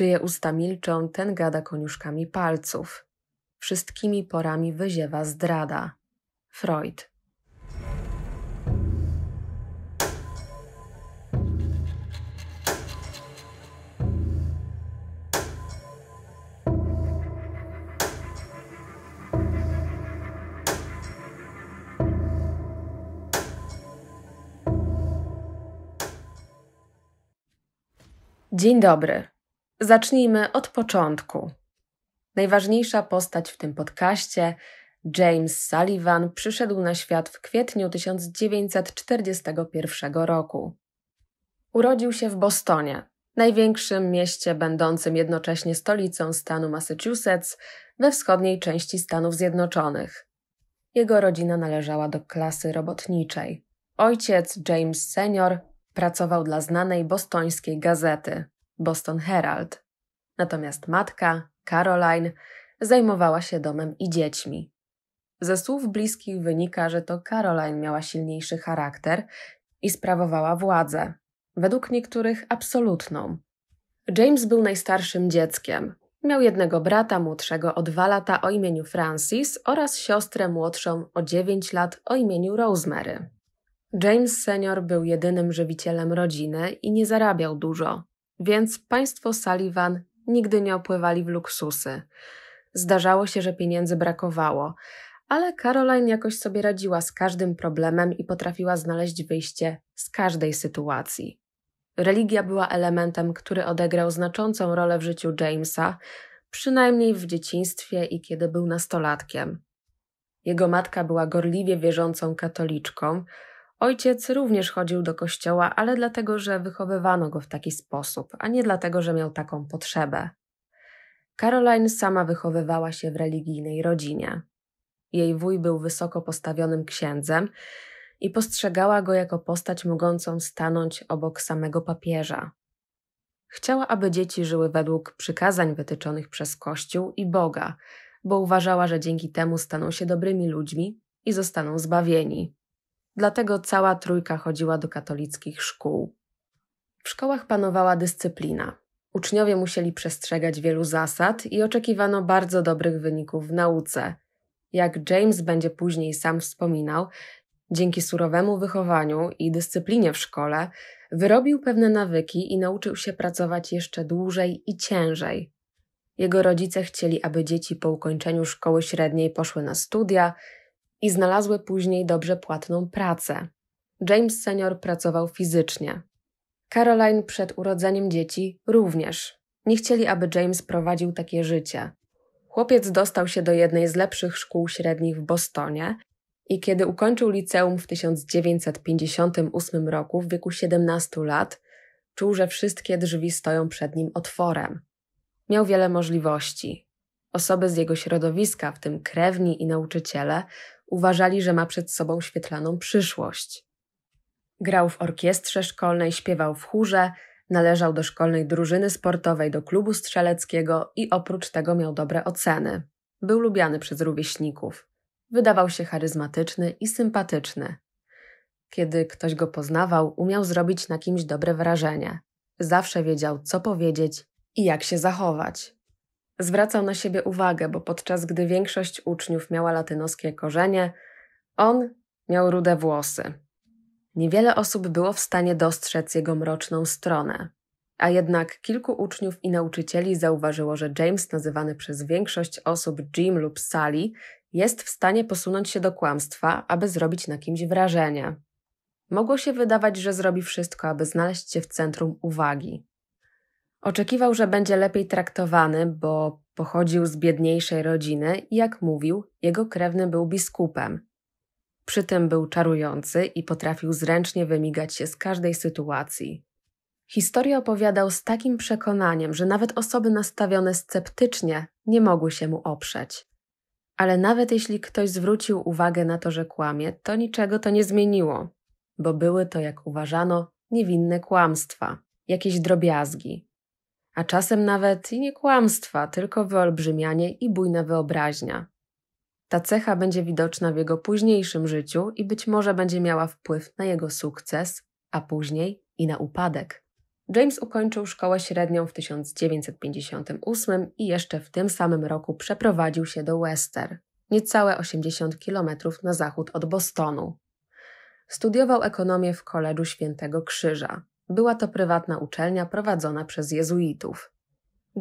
Czyje usta milczą, ten gada koniuszkami palców. Wszystkimi porami wyziewa zdrada. Freud. Dzień dobry. Zacznijmy od początku. Najważniejsza postać w tym podcaście, James Sullivan, przyszedł na świat w kwietniu 1941 roku. Urodził się w Bostonie, największym mieście będącym jednocześnie stolicą stanu Massachusetts we wschodniej części Stanów Zjednoczonych. Jego rodzina należała do klasy robotniczej. Ojciec James senior pracował dla znanej bostońskiej gazety. Boston Herald. Natomiast matka, Caroline, zajmowała się domem i dziećmi. Ze słów bliskich wynika, że to Caroline miała silniejszy charakter i sprawowała władzę, według niektórych absolutną. James był najstarszym dzieckiem. Miał jednego brata młodszego o dwa lata o imieniu Francis oraz siostrę młodszą o dziewięć lat o imieniu Rosemary. James senior był jedynym żywicielem rodziny i nie zarabiał dużo. Więc państwo Sullivan nigdy nie opływali w luksusy. Zdarzało się, że pieniędzy brakowało, ale Caroline jakoś sobie radziła z każdym problemem i potrafiła znaleźć wyjście z każdej sytuacji. Religia była elementem, który odegrał znaczącą rolę w życiu Jamesa, przynajmniej w dzieciństwie i kiedy był nastolatkiem. Jego matka była gorliwie wierzącą katoliczką, Ojciec również chodził do kościoła, ale dlatego, że wychowywano go w taki sposób, a nie dlatego, że miał taką potrzebę. Caroline sama wychowywała się w religijnej rodzinie. Jej wuj był wysoko postawionym księdzem i postrzegała go jako postać mogącą stanąć obok samego papieża. Chciała, aby dzieci żyły według przykazań wytyczonych przez Kościół i Boga, bo uważała, że dzięki temu staną się dobrymi ludźmi i zostaną zbawieni. Dlatego cała trójka chodziła do katolickich szkół. W szkołach panowała dyscyplina. Uczniowie musieli przestrzegać wielu zasad i oczekiwano bardzo dobrych wyników w nauce. Jak James będzie później sam wspominał, dzięki surowemu wychowaniu i dyscyplinie w szkole, wyrobił pewne nawyki i nauczył się pracować jeszcze dłużej i ciężej. Jego rodzice chcieli, aby dzieci po ukończeniu szkoły średniej poszły na studia, i znalazły później dobrze płatną pracę. James senior pracował fizycznie. Caroline przed urodzeniem dzieci również. Nie chcieli, aby James prowadził takie życie. Chłopiec dostał się do jednej z lepszych szkół średnich w Bostonie i kiedy ukończył liceum w 1958 roku w wieku 17 lat, czuł, że wszystkie drzwi stoją przed nim otworem. Miał wiele możliwości. Osoby z jego środowiska, w tym krewni i nauczyciele, Uważali, że ma przed sobą świetlaną przyszłość. Grał w orkiestrze szkolnej, śpiewał w chórze, należał do szkolnej drużyny sportowej, do klubu strzeleckiego i oprócz tego miał dobre oceny. Był lubiany przez rówieśników. Wydawał się charyzmatyczny i sympatyczny. Kiedy ktoś go poznawał, umiał zrobić na kimś dobre wrażenie. Zawsze wiedział, co powiedzieć i jak się zachować zwracał na siebie uwagę, bo podczas gdy większość uczniów miała latynoskie korzenie, on miał rude włosy. Niewiele osób było w stanie dostrzec jego mroczną stronę, a jednak kilku uczniów i nauczycieli zauważyło, że James, nazywany przez większość osób Jim lub Sally, jest w stanie posunąć się do kłamstwa, aby zrobić na kimś wrażenie. Mogło się wydawać, że zrobi wszystko, aby znaleźć się w centrum uwagi. Oczekiwał, że będzie lepiej traktowany, bo pochodził z biedniejszej rodziny i jak mówił, jego krewny był biskupem. Przy tym był czarujący i potrafił zręcznie wymigać się z każdej sytuacji. Historię opowiadał z takim przekonaniem, że nawet osoby nastawione sceptycznie nie mogły się mu oprzeć. Ale nawet jeśli ktoś zwrócił uwagę na to, że kłamie, to niczego to nie zmieniło, bo były to, jak uważano, niewinne kłamstwa, jakieś drobiazgi a czasem nawet i nie kłamstwa, tylko wyolbrzymianie i bujna wyobraźnia. Ta cecha będzie widoczna w jego późniejszym życiu i być może będzie miała wpływ na jego sukces, a później i na upadek. James ukończył szkołę średnią w 1958 i jeszcze w tym samym roku przeprowadził się do Wester, niecałe 80 km na zachód od Bostonu. Studiował ekonomię w Koledżu Świętego Krzyża. Była to prywatna uczelnia prowadzona przez jezuitów.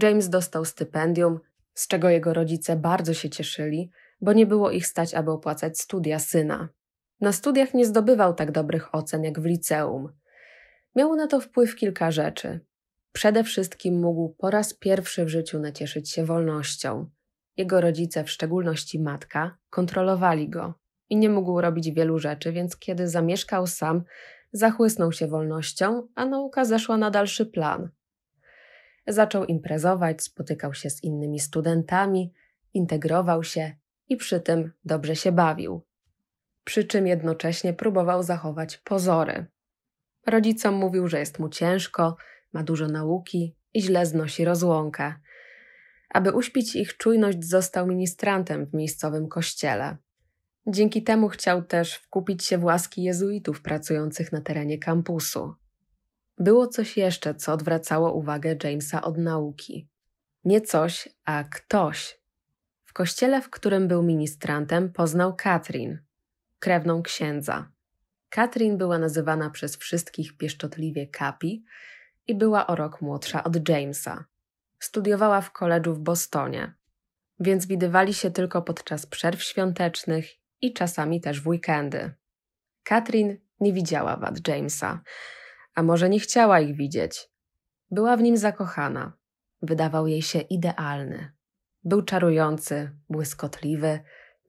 James dostał stypendium, z czego jego rodzice bardzo się cieszyli, bo nie było ich stać, aby opłacać studia syna. Na studiach nie zdobywał tak dobrych ocen jak w liceum. Miało na to wpływ kilka rzeczy. Przede wszystkim mógł po raz pierwszy w życiu nacieszyć się wolnością. Jego rodzice, w szczególności matka, kontrolowali go i nie mógł robić wielu rzeczy, więc kiedy zamieszkał sam, Zachłysnął się wolnością, a nauka zeszła na dalszy plan. Zaczął imprezować, spotykał się z innymi studentami, integrował się i przy tym dobrze się bawił. Przy czym jednocześnie próbował zachować pozory. Rodzicom mówił, że jest mu ciężko, ma dużo nauki i źle znosi rozłąkę. Aby uśpić ich czujność, został ministrantem w miejscowym kościele. Dzięki temu chciał też wkupić się w łaski jezuitów pracujących na terenie kampusu. Było coś jeszcze, co odwracało uwagę Jamesa od nauki. Nie coś, a ktoś. W kościele, w którym był ministrantem, poznał Katrin, krewną księdza. Katrin była nazywana przez wszystkich pieszczotliwie Kapi i była o rok młodsza od Jamesa. Studiowała w koledżu w Bostonie, więc widywali się tylko podczas przerw świątecznych i czasami też w weekendy. Katrin nie widziała wad Jamesa, a może nie chciała ich widzieć. Była w nim zakochana. Wydawał jej się idealny. Był czarujący, błyskotliwy,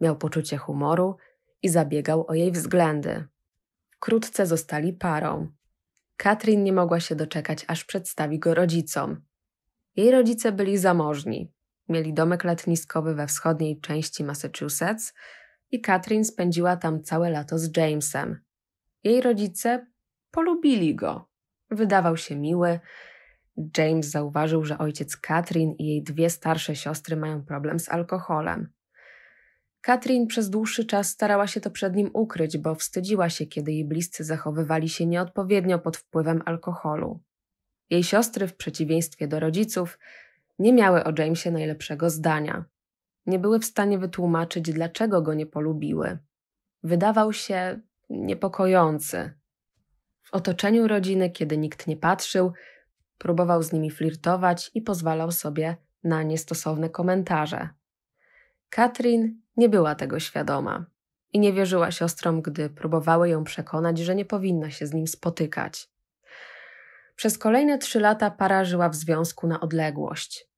miał poczucie humoru i zabiegał o jej względy. Wkrótce zostali parą. Katrin nie mogła się doczekać, aż przedstawi go rodzicom. Jej rodzice byli zamożni. Mieli domek letniskowy we wschodniej części Massachusetts – i Katrin spędziła tam całe lato z Jamesem. Jej rodzice polubili go. Wydawał się miły. James zauważył, że ojciec Katrin i jej dwie starsze siostry mają problem z alkoholem. Katrin przez dłuższy czas starała się to przed nim ukryć, bo wstydziła się, kiedy jej bliscy zachowywali się nieodpowiednio pod wpływem alkoholu. Jej siostry, w przeciwieństwie do rodziców, nie miały o Jamesie najlepszego zdania. Nie były w stanie wytłumaczyć, dlaczego go nie polubiły. Wydawał się niepokojący. W otoczeniu rodziny, kiedy nikt nie patrzył, próbował z nimi flirtować i pozwalał sobie na niestosowne komentarze. Katrin nie była tego świadoma i nie wierzyła siostrom, gdy próbowały ją przekonać, że nie powinna się z nim spotykać. Przez kolejne trzy lata para żyła w związku na odległość.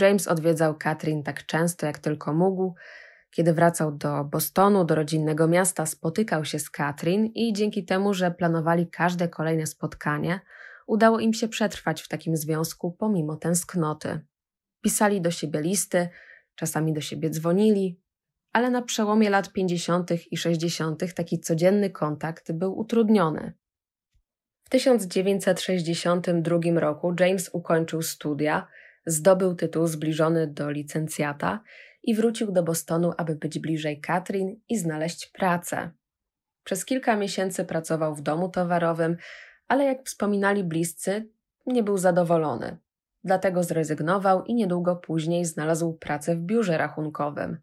James odwiedzał Katrin tak często, jak tylko mógł. Kiedy wracał do Bostonu, do rodzinnego miasta, spotykał się z Katrin i dzięki temu, że planowali każde kolejne spotkanie, udało im się przetrwać w takim związku pomimo tęsknoty. Pisali do siebie listy, czasami do siebie dzwonili, ale na przełomie lat 50. i 60. taki codzienny kontakt był utrudniony. W 1962 roku James ukończył studia zdobył tytuł zbliżony do licencjata i wrócił do Bostonu, aby być bliżej Katrin i znaleźć pracę. Przez kilka miesięcy pracował w domu towarowym, ale jak wspominali bliscy, nie był zadowolony. Dlatego zrezygnował i niedługo później znalazł pracę w biurze rachunkowym.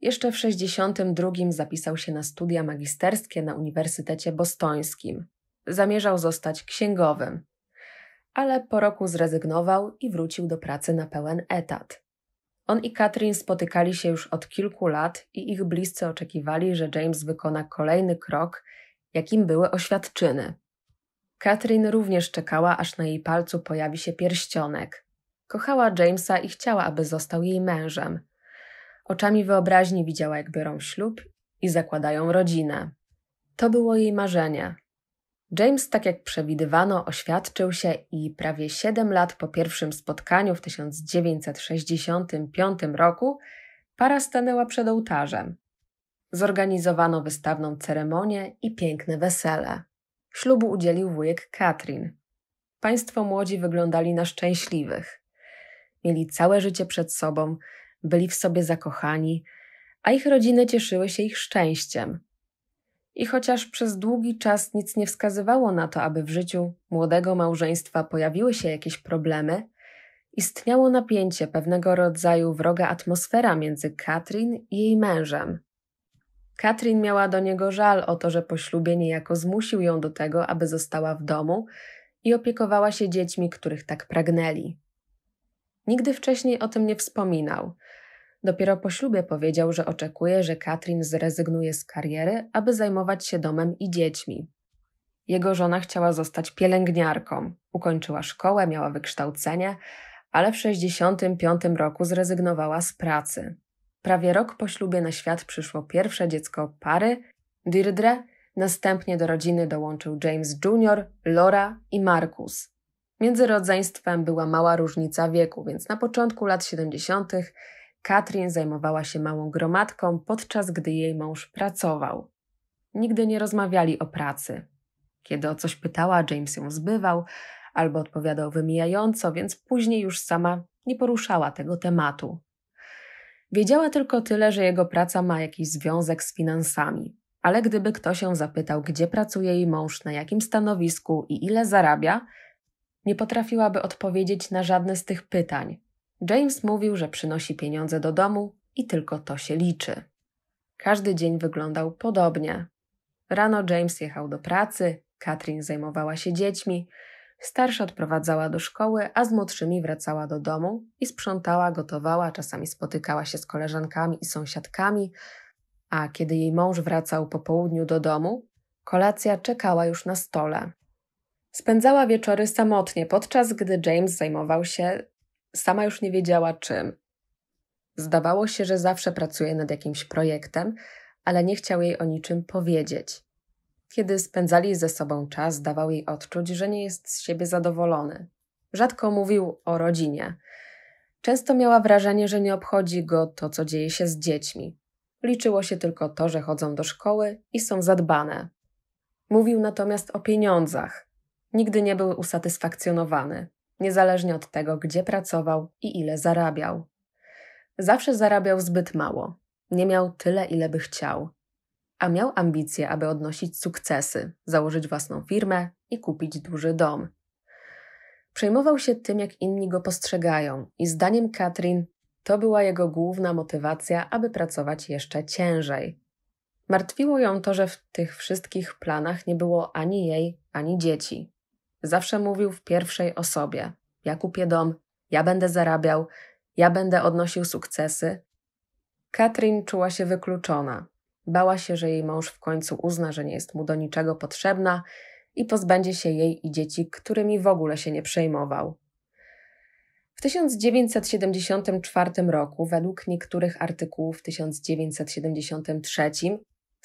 Jeszcze w 1962 zapisał się na studia magisterskie na Uniwersytecie Bostońskim. Zamierzał zostać księgowym ale po roku zrezygnował i wrócił do pracy na pełen etat. On i Katrin spotykali się już od kilku lat i ich bliscy oczekiwali, że James wykona kolejny krok, jakim były oświadczyny. Katrin również czekała, aż na jej palcu pojawi się pierścionek. Kochała Jamesa i chciała, aby został jej mężem. Oczami wyobraźni widziała, jak biorą ślub i zakładają rodzinę. To było jej marzenie, James, tak jak przewidywano, oświadczył się i prawie 7 lat po pierwszym spotkaniu w 1965 roku para stanęła przed ołtarzem. Zorganizowano wystawną ceremonię i piękne wesele. Ślubu udzielił wujek Katrin. Państwo młodzi wyglądali na szczęśliwych. Mieli całe życie przed sobą, byli w sobie zakochani, a ich rodziny cieszyły się ich szczęściem – i chociaż przez długi czas nic nie wskazywało na to, aby w życiu młodego małżeństwa pojawiły się jakieś problemy, istniało napięcie pewnego rodzaju wroga atmosfera między Katrin i jej mężem. Katrin miała do niego żal o to, że po ślubie niejako zmusił ją do tego, aby została w domu i opiekowała się dziećmi, których tak pragnęli. Nigdy wcześniej o tym nie wspominał – Dopiero po ślubie powiedział, że oczekuje, że Katrin zrezygnuje z kariery, aby zajmować się domem i dziećmi. Jego żona chciała zostać pielęgniarką, ukończyła szkołę, miała wykształcenie, ale w 65 roku zrezygnowała z pracy. Prawie rok po ślubie na świat przyszło pierwsze dziecko pary, Dirdre, następnie do rodziny dołączył James Jr., Laura i Markus. Między rodzeństwem była mała różnica wieku, więc na początku lat 70 Katrin zajmowała się małą gromadką, podczas gdy jej mąż pracował. Nigdy nie rozmawiali o pracy. Kiedy o coś pytała, James ją zbywał albo odpowiadał wymijająco, więc później już sama nie poruszała tego tematu. Wiedziała tylko tyle, że jego praca ma jakiś związek z finansami, ale gdyby ktoś ją zapytał, gdzie pracuje jej mąż, na jakim stanowisku i ile zarabia, nie potrafiłaby odpowiedzieć na żadne z tych pytań. James mówił, że przynosi pieniądze do domu i tylko to się liczy. Każdy dzień wyglądał podobnie. Rano James jechał do pracy, Katrin zajmowała się dziećmi, starsza odprowadzała do szkoły, a z młodszymi wracała do domu i sprzątała, gotowała, czasami spotykała się z koleżankami i sąsiadkami, a kiedy jej mąż wracał po południu do domu, kolacja czekała już na stole. Spędzała wieczory samotnie, podczas gdy James zajmował się Sama już nie wiedziała czym. Zdawało się, że zawsze pracuje nad jakimś projektem, ale nie chciał jej o niczym powiedzieć. Kiedy spędzali ze sobą czas, dawał jej odczuć, że nie jest z siebie zadowolony. Rzadko mówił o rodzinie. Często miała wrażenie, że nie obchodzi go to, co dzieje się z dziećmi. Liczyło się tylko to, że chodzą do szkoły i są zadbane. Mówił natomiast o pieniądzach. Nigdy nie był usatysfakcjonowany niezależnie od tego, gdzie pracował i ile zarabiał. Zawsze zarabiał zbyt mało, nie miał tyle, ile by chciał, a miał ambicje, aby odnosić sukcesy, założyć własną firmę i kupić duży dom. Przejmował się tym, jak inni go postrzegają, i zdaniem Katrin to była jego główna motywacja, aby pracować jeszcze ciężej. Martwiło ją to, że w tych wszystkich planach nie było ani jej, ani dzieci. Zawsze mówił w pierwszej osobie: Ja kupię dom, ja będę zarabiał, ja będę odnosił sukcesy. Katrin czuła się wykluczona. Bała się, że jej mąż w końcu uzna, że nie jest mu do niczego potrzebna i pozbędzie się jej i dzieci, którymi w ogóle się nie przejmował. W 1974 roku, według niektórych artykułów w 1973,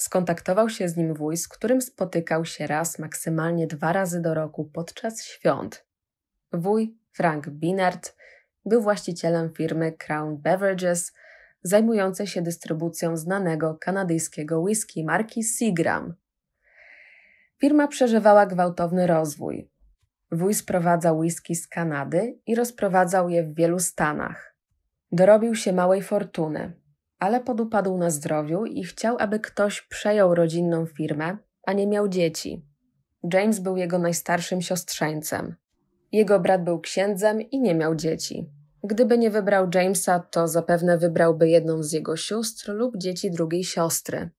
Skontaktował się z nim wuj, z którym spotykał się raz, maksymalnie dwa razy do roku podczas świąt. Wuj, Frank Binard, był właścicielem firmy Crown Beverages, zajmującej się dystrybucją znanego kanadyjskiego whisky marki Seagram. Firma przeżywała gwałtowny rozwój. Wuj sprowadzał whisky z Kanady i rozprowadzał je w wielu stanach. Dorobił się małej fortuny ale podupadł na zdrowiu i chciał, aby ktoś przejął rodzinną firmę, a nie miał dzieci. James był jego najstarszym siostrzeńcem. Jego brat był księdzem i nie miał dzieci. Gdyby nie wybrał Jamesa, to zapewne wybrałby jedną z jego sióstr lub dzieci drugiej siostry.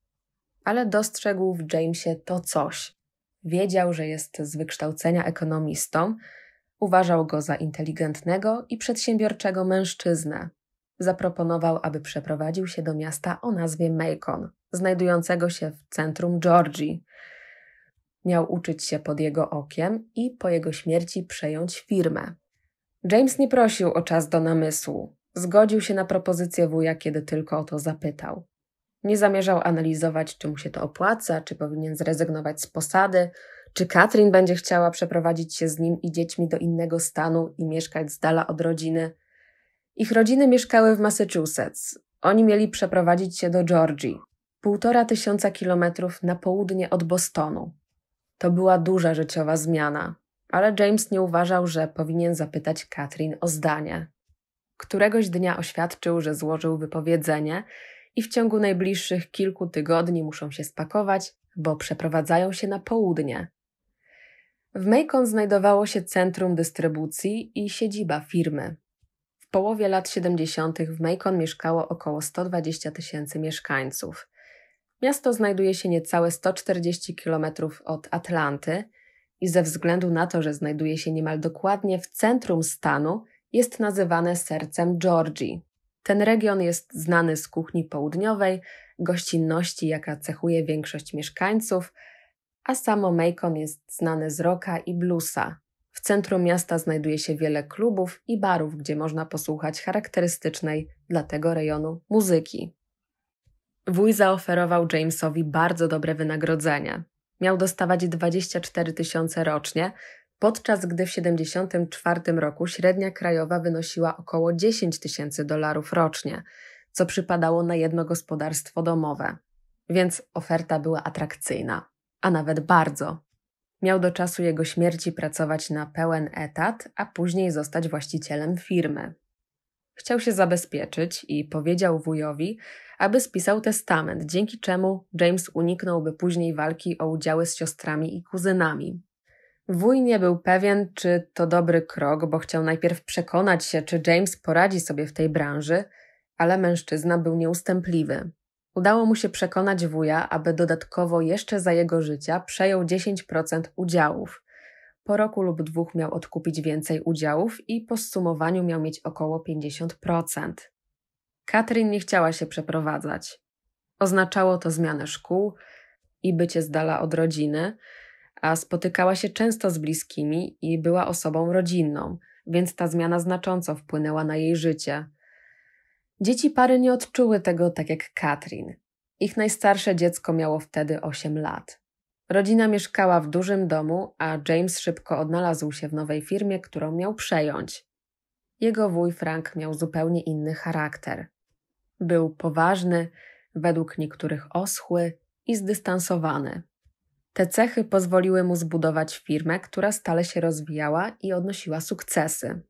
Ale dostrzegł w Jamesie to coś. Wiedział, że jest z wykształcenia ekonomistą, uważał go za inteligentnego i przedsiębiorczego mężczyznę zaproponował, aby przeprowadził się do miasta o nazwie Macon, znajdującego się w centrum Georgii. Miał uczyć się pod jego okiem i po jego śmierci przejąć firmę. James nie prosił o czas do namysłu. Zgodził się na propozycję wuja, kiedy tylko o to zapytał. Nie zamierzał analizować, czy mu się to opłaca, czy powinien zrezygnować z posady, czy Katrin będzie chciała przeprowadzić się z nim i dziećmi do innego stanu i mieszkać z dala od rodziny. Ich rodziny mieszkały w Massachusetts. Oni mieli przeprowadzić się do Georgii, półtora tysiąca kilometrów na południe od Bostonu. To była duża życiowa zmiana, ale James nie uważał, że powinien zapytać Katrin o zdanie. Któregoś dnia oświadczył, że złożył wypowiedzenie i w ciągu najbliższych kilku tygodni muszą się spakować, bo przeprowadzają się na południe. W Macon znajdowało się centrum dystrybucji i siedziba firmy połowie lat 70. w Macon mieszkało około 120 tysięcy mieszkańców. Miasto znajduje się niecałe 140 km od Atlanty i ze względu na to, że znajduje się niemal dokładnie w centrum stanu, jest nazywane sercem Georgii. Ten region jest znany z kuchni południowej, gościnności, jaka cechuje większość mieszkańców, a samo Macon jest znane z roka i bluesa. W centrum miasta znajduje się wiele klubów i barów, gdzie można posłuchać charakterystycznej dla tego rejonu muzyki. Wuj zaoferował Jamesowi bardzo dobre wynagrodzenie. Miał dostawać 24 tysiące rocznie, podczas gdy w 1974 roku średnia krajowa wynosiła około 10 tysięcy dolarów rocznie, co przypadało na jedno gospodarstwo domowe. Więc oferta była atrakcyjna, a nawet bardzo. Miał do czasu jego śmierci pracować na pełen etat, a później zostać właścicielem firmy. Chciał się zabezpieczyć i powiedział wujowi, aby spisał testament, dzięki czemu James uniknąłby później walki o udziały z siostrami i kuzynami. Wuj nie był pewien, czy to dobry krok, bo chciał najpierw przekonać się, czy James poradzi sobie w tej branży, ale mężczyzna był nieustępliwy. Udało mu się przekonać wuja, aby dodatkowo jeszcze za jego życia przejął 10% udziałów. Po roku lub dwóch miał odkupić więcej udziałów i po zsumowaniu miał mieć około 50%. Katrin nie chciała się przeprowadzać. Oznaczało to zmianę szkół i bycie z dala od rodziny, a spotykała się często z bliskimi i była osobą rodzinną, więc ta zmiana znacząco wpłynęła na jej życie – Dzieci pary nie odczuły tego tak jak Katrin. Ich najstarsze dziecko miało wtedy 8 lat. Rodzina mieszkała w dużym domu, a James szybko odnalazł się w nowej firmie, którą miał przejąć. Jego wuj Frank miał zupełnie inny charakter. Był poważny, według niektórych oschły i zdystansowany. Te cechy pozwoliły mu zbudować firmę, która stale się rozwijała i odnosiła sukcesy.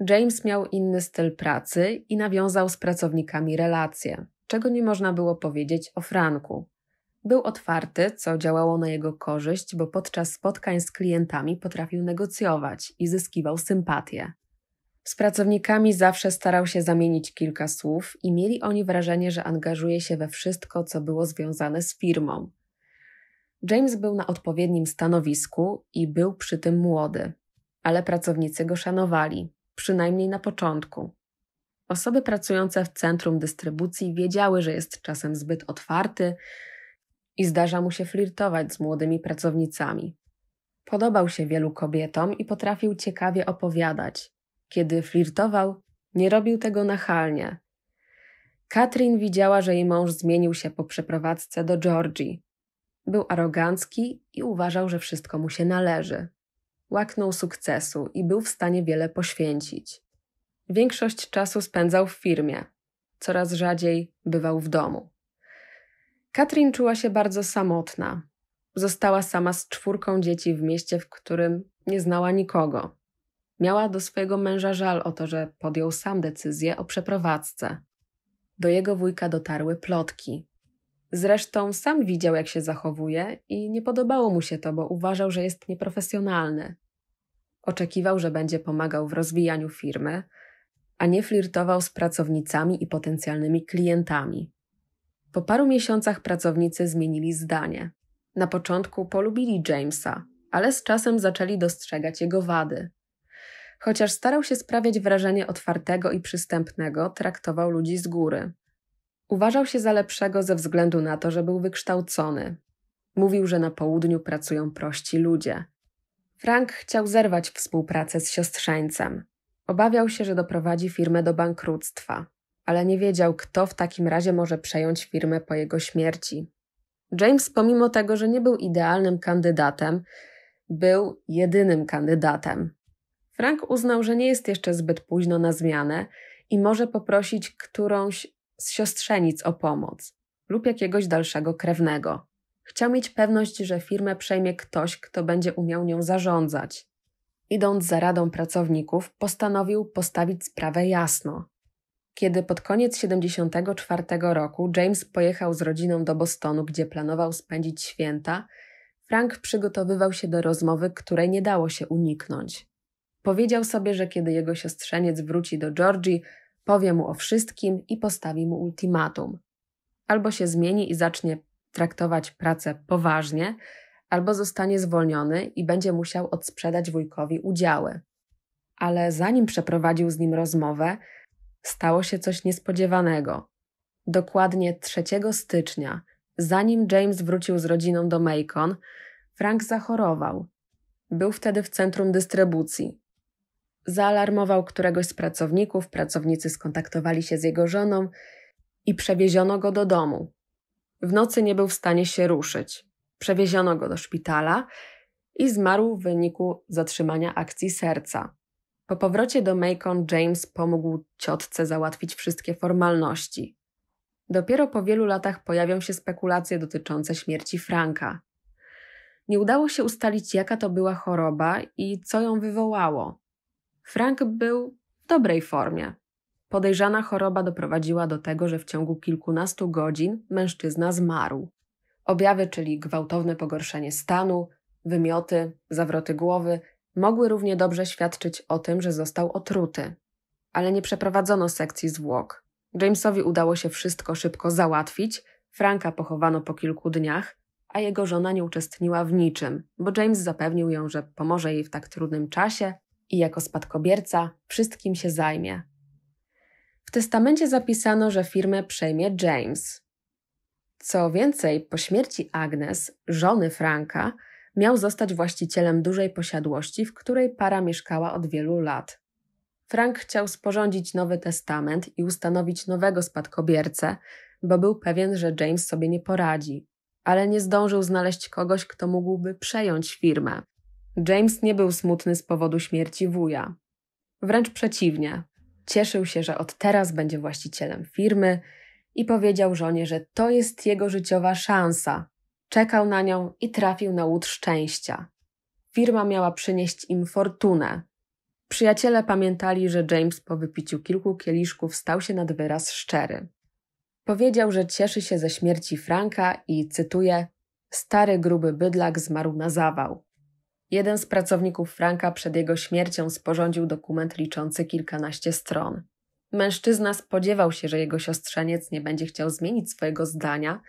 James miał inny styl pracy i nawiązał z pracownikami relacje, czego nie można było powiedzieć o Franku. Był otwarty, co działało na jego korzyść, bo podczas spotkań z klientami potrafił negocjować i zyskiwał sympatię. Z pracownikami zawsze starał się zamienić kilka słów i mieli oni wrażenie, że angażuje się we wszystko, co było związane z firmą. James był na odpowiednim stanowisku i był przy tym młody, ale pracownicy go szanowali, przynajmniej na początku. Osoby pracujące w centrum dystrybucji wiedziały, że jest czasem zbyt otwarty i zdarza mu się flirtować z młodymi pracownicami. Podobał się wielu kobietom i potrafił ciekawie opowiadać. Kiedy flirtował, nie robił tego nachalnie. Katrin widziała, że jej mąż zmienił się po przeprowadzce do Georgii. Był arogancki i uważał, że wszystko mu się należy łaknął sukcesu i był w stanie wiele poświęcić. Większość czasu spędzał w firmie, coraz rzadziej bywał w domu. Katrin czuła się bardzo samotna. Została sama z czwórką dzieci w mieście, w którym nie znała nikogo. Miała do swojego męża żal o to, że podjął sam decyzję o przeprowadzce. Do jego wujka dotarły plotki, Zresztą sam widział, jak się zachowuje i nie podobało mu się to, bo uważał, że jest nieprofesjonalny. Oczekiwał, że będzie pomagał w rozwijaniu firmy, a nie flirtował z pracownicami i potencjalnymi klientami. Po paru miesiącach pracownicy zmienili zdanie. Na początku polubili Jamesa, ale z czasem zaczęli dostrzegać jego wady. Chociaż starał się sprawiać wrażenie otwartego i przystępnego, traktował ludzi z góry, Uważał się za lepszego ze względu na to, że był wykształcony. Mówił, że na południu pracują prości ludzie. Frank chciał zerwać współpracę z siostrzeńcem. Obawiał się, że doprowadzi firmę do bankructwa, ale nie wiedział, kto w takim razie może przejąć firmę po jego śmierci. James, pomimo tego, że nie był idealnym kandydatem, był jedynym kandydatem. Frank uznał, że nie jest jeszcze zbyt późno na zmianę i może poprosić którąś z siostrzenic o pomoc lub jakiegoś dalszego krewnego. Chciał mieć pewność, że firmę przejmie ktoś, kto będzie umiał nią zarządzać. Idąc za radą pracowników, postanowił postawić sprawę jasno. Kiedy pod koniec 74 roku James pojechał z rodziną do Bostonu, gdzie planował spędzić święta, Frank przygotowywał się do rozmowy, której nie dało się uniknąć. Powiedział sobie, że kiedy jego siostrzeniec wróci do Georgii, powie mu o wszystkim i postawi mu ultimatum. Albo się zmieni i zacznie traktować pracę poważnie, albo zostanie zwolniony i będzie musiał odsprzedać wujkowi udziały. Ale zanim przeprowadził z nim rozmowę, stało się coś niespodziewanego. Dokładnie 3 stycznia, zanim James wrócił z rodziną do Macon, Frank zachorował. Był wtedy w centrum dystrybucji. Zaalarmował któregoś z pracowników, pracownicy skontaktowali się z jego żoną i przewieziono go do domu. W nocy nie był w stanie się ruszyć. Przewieziono go do szpitala i zmarł w wyniku zatrzymania akcji serca. Po powrocie do Macon James pomógł ciotce załatwić wszystkie formalności. Dopiero po wielu latach pojawią się spekulacje dotyczące śmierci Franka. Nie udało się ustalić, jaka to była choroba i co ją wywołało. Frank był w dobrej formie. Podejrzana choroba doprowadziła do tego, że w ciągu kilkunastu godzin mężczyzna zmarł. Objawy, czyli gwałtowne pogorszenie stanu, wymioty, zawroty głowy, mogły równie dobrze świadczyć o tym, że został otruty. Ale nie przeprowadzono sekcji zwłok. Jamesowi udało się wszystko szybko załatwić, Franka pochowano po kilku dniach, a jego żona nie uczestniła w niczym, bo James zapewnił ją, że pomoże jej w tak trudnym czasie i jako spadkobierca wszystkim się zajmie. W testamencie zapisano, że firmę przejmie James. Co więcej, po śmierci Agnes, żony Franka, miał zostać właścicielem dużej posiadłości, w której para mieszkała od wielu lat. Frank chciał sporządzić nowy testament i ustanowić nowego spadkobiercę, bo był pewien, że James sobie nie poradzi, ale nie zdążył znaleźć kogoś, kto mógłby przejąć firmę. James nie był smutny z powodu śmierci wuja. Wręcz przeciwnie, cieszył się, że od teraz będzie właścicielem firmy i powiedział żonie, że to jest jego życiowa szansa. Czekał na nią i trafił na łód szczęścia. Firma miała przynieść im fortunę. Przyjaciele pamiętali, że James po wypiciu kilku kieliszków stał się nad wyraz szczery. Powiedział, że cieszy się ze śmierci Franka i cytuję: Stary gruby bydlak zmarł na zawał. Jeden z pracowników Franka przed jego śmiercią sporządził dokument liczący kilkanaście stron. Mężczyzna spodziewał się, że jego siostrzeniec nie będzie chciał zmienić swojego zdania,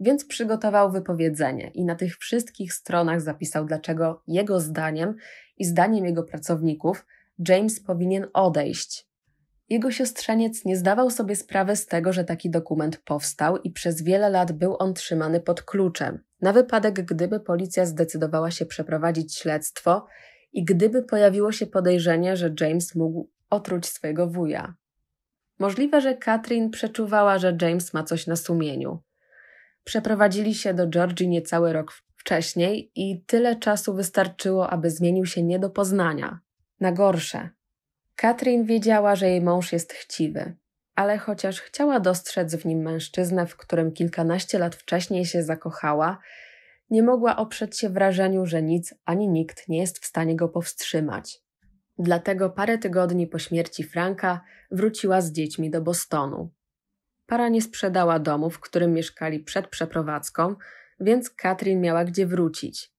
więc przygotował wypowiedzenie i na tych wszystkich stronach zapisał, dlaczego jego zdaniem i zdaniem jego pracowników James powinien odejść. Jego siostrzeniec nie zdawał sobie sprawy z tego, że taki dokument powstał i przez wiele lat był on trzymany pod kluczem, na wypadek gdyby policja zdecydowała się przeprowadzić śledztwo i gdyby pojawiło się podejrzenie, że James mógł otruć swojego wuja. Możliwe, że Katrin przeczuwała, że James ma coś na sumieniu. Przeprowadzili się do Georgii niecały rok wcześniej i tyle czasu wystarczyło, aby zmienił się nie do poznania, na gorsze. Katrin wiedziała, że jej mąż jest chciwy, ale chociaż chciała dostrzec w nim mężczyznę, w którym kilkanaście lat wcześniej się zakochała, nie mogła oprzeć się wrażeniu, że nic ani nikt nie jest w stanie go powstrzymać. Dlatego parę tygodni po śmierci Franka wróciła z dziećmi do Bostonu. Para nie sprzedała domu, w którym mieszkali przed przeprowadzką, więc Katrin miała gdzie wrócić.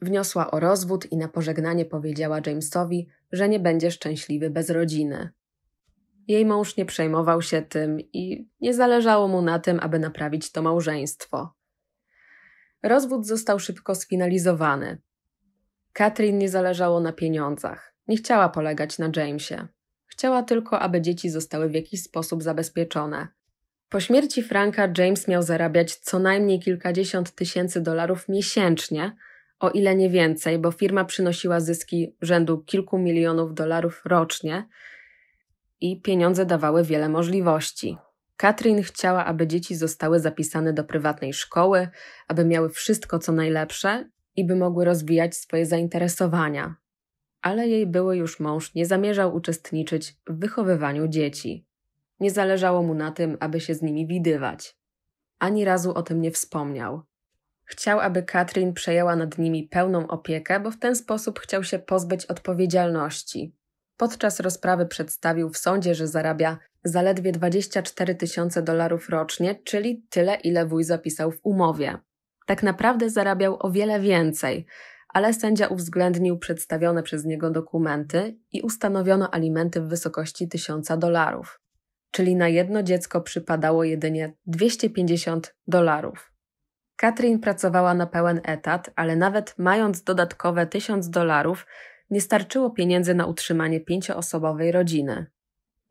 Wniosła o rozwód i na pożegnanie powiedziała Jamesowi, że nie będzie szczęśliwy bez rodziny. Jej mąż nie przejmował się tym i nie zależało mu na tym, aby naprawić to małżeństwo. Rozwód został szybko sfinalizowany. Katrin nie zależało na pieniądzach, nie chciała polegać na Jamesie. Chciała tylko, aby dzieci zostały w jakiś sposób zabezpieczone. Po śmierci Franka James miał zarabiać co najmniej kilkadziesiąt tysięcy dolarów miesięcznie, o ile nie więcej, bo firma przynosiła zyski rzędu kilku milionów dolarów rocznie i pieniądze dawały wiele możliwości. Katrin chciała, aby dzieci zostały zapisane do prywatnej szkoły, aby miały wszystko co najlepsze i by mogły rozwijać swoje zainteresowania. Ale jej były już mąż nie zamierzał uczestniczyć w wychowywaniu dzieci. Nie zależało mu na tym, aby się z nimi widywać. Ani razu o tym nie wspomniał. Chciał, aby Katrin przejęła nad nimi pełną opiekę, bo w ten sposób chciał się pozbyć odpowiedzialności. Podczas rozprawy przedstawił w sądzie, że zarabia zaledwie 24 tysiące dolarów rocznie, czyli tyle, ile wuj zapisał w umowie. Tak naprawdę zarabiał o wiele więcej, ale sędzia uwzględnił przedstawione przez niego dokumenty i ustanowiono alimenty w wysokości 1000 dolarów, czyli na jedno dziecko przypadało jedynie 250 dolarów. Katrin pracowała na pełen etat, ale nawet mając dodatkowe 1000 dolarów, nie starczyło pieniędzy na utrzymanie pięcioosobowej rodziny.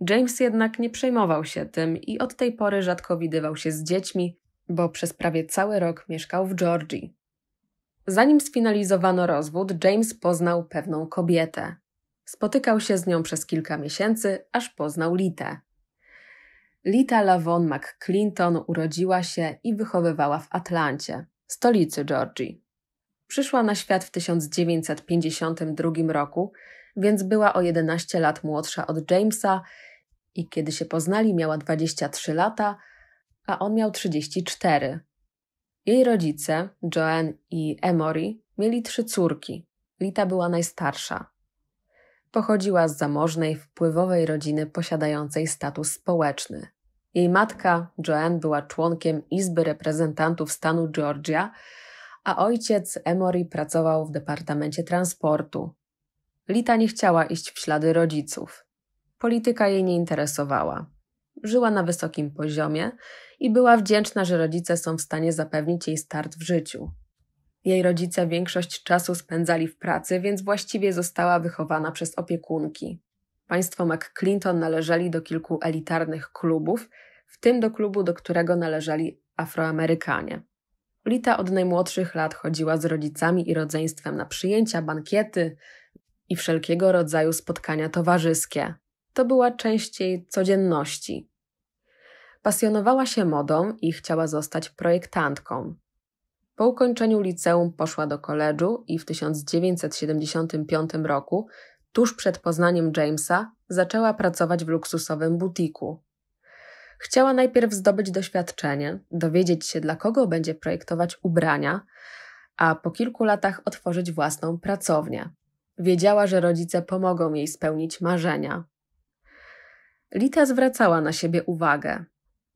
James jednak nie przejmował się tym i od tej pory rzadko widywał się z dziećmi, bo przez prawie cały rok mieszkał w Georgii. Zanim sfinalizowano rozwód, James poznał pewną kobietę. Spotykał się z nią przez kilka miesięcy, aż poznał Litę. Lita Lavon McClinton urodziła się i wychowywała w Atlancie, stolicy Georgii. Przyszła na świat w 1952 roku, więc była o 11 lat młodsza od Jamesa i kiedy się poznali, miała 23 lata, a on miał 34. Jej rodzice, Joanne i Emory, mieli trzy córki. Lita była najstarsza. Pochodziła z zamożnej, wpływowej rodziny posiadającej status społeczny. Jej matka Joanne była członkiem Izby Reprezentantów Stanu Georgia, a ojciec Emory pracował w Departamencie Transportu. Lita nie chciała iść w ślady rodziców. Polityka jej nie interesowała. Żyła na wysokim poziomie i była wdzięczna, że rodzice są w stanie zapewnić jej start w życiu. Jej rodzice większość czasu spędzali w pracy, więc właściwie została wychowana przez opiekunki. Państwo McClinton należeli do kilku elitarnych klubów, w tym do klubu, do którego należeli Afroamerykanie. Lita od najmłodszych lat chodziła z rodzicami i rodzeństwem na przyjęcia, bankiety i wszelkiego rodzaju spotkania towarzyskie. To była część jej codzienności. Pasjonowała się modą i chciała zostać projektantką. Po ukończeniu liceum poszła do koledżu i w 1975 roku tuż przed poznaniem Jamesa, zaczęła pracować w luksusowym butiku. Chciała najpierw zdobyć doświadczenie, dowiedzieć się, dla kogo będzie projektować ubrania, a po kilku latach otworzyć własną pracownię. Wiedziała, że rodzice pomogą jej spełnić marzenia. Lita zwracała na siebie uwagę.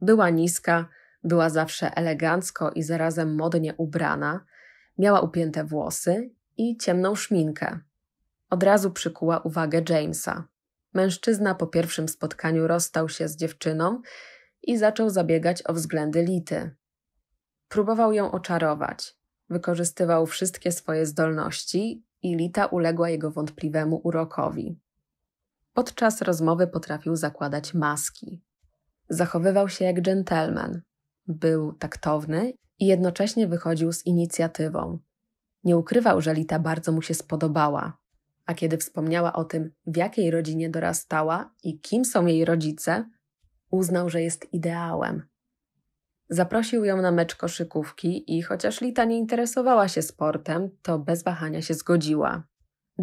Była niska, była zawsze elegancko i zarazem modnie ubrana, miała upięte włosy i ciemną szminkę od razu przykuła uwagę Jamesa. Mężczyzna po pierwszym spotkaniu rozstał się z dziewczyną i zaczął zabiegać o względy Lity. Próbował ją oczarować, wykorzystywał wszystkie swoje zdolności i Lita uległa jego wątpliwemu urokowi. Podczas rozmowy potrafił zakładać maski. Zachowywał się jak dżentelmen. Był taktowny i jednocześnie wychodził z inicjatywą. Nie ukrywał, że Lita bardzo mu się spodobała, a kiedy wspomniała o tym, w jakiej rodzinie dorastała i kim są jej rodzice, uznał, że jest ideałem. Zaprosił ją na mecz koszykówki i chociaż Lita nie interesowała się sportem, to bez wahania się zgodziła.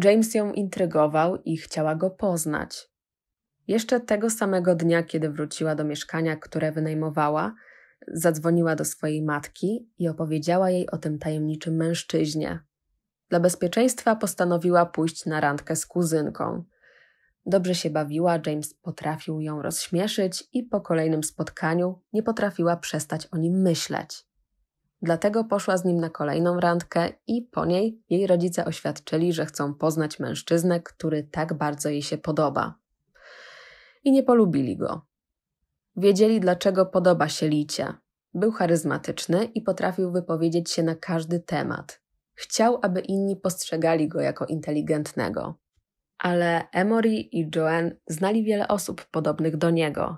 James ją intrygował i chciała go poznać. Jeszcze tego samego dnia, kiedy wróciła do mieszkania, które wynajmowała, zadzwoniła do swojej matki i opowiedziała jej o tym tajemniczym mężczyźnie. Dla bezpieczeństwa postanowiła pójść na randkę z kuzynką. Dobrze się bawiła, James potrafił ją rozśmieszyć i po kolejnym spotkaniu nie potrafiła przestać o nim myśleć. Dlatego poszła z nim na kolejną randkę i po niej jej rodzice oświadczyli, że chcą poznać mężczyznę, który tak bardzo jej się podoba. I nie polubili go. Wiedzieli, dlaczego podoba się Licie. Był charyzmatyczny i potrafił wypowiedzieć się na każdy temat. Chciał, aby inni postrzegali go jako inteligentnego. Ale Emory i Joanne znali wiele osób podobnych do niego.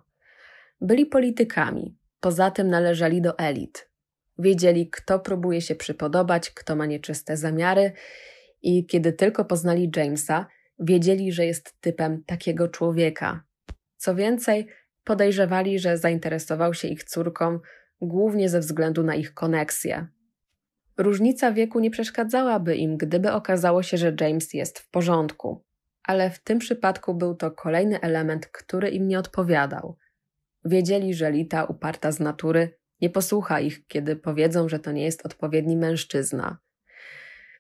Byli politykami, poza tym należeli do elit. Wiedzieli, kto próbuje się przypodobać, kto ma nieczyste zamiary, i kiedy tylko poznali Jamesa, wiedzieli, że jest typem takiego człowieka. Co więcej, podejrzewali, że zainteresował się ich córką głównie ze względu na ich koneksję. Różnica wieku nie przeszkadzałaby im, gdyby okazało się, że James jest w porządku. Ale w tym przypadku był to kolejny element, który im nie odpowiadał. Wiedzieli, że Lita, uparta z natury, nie posłucha ich, kiedy powiedzą, że to nie jest odpowiedni mężczyzna.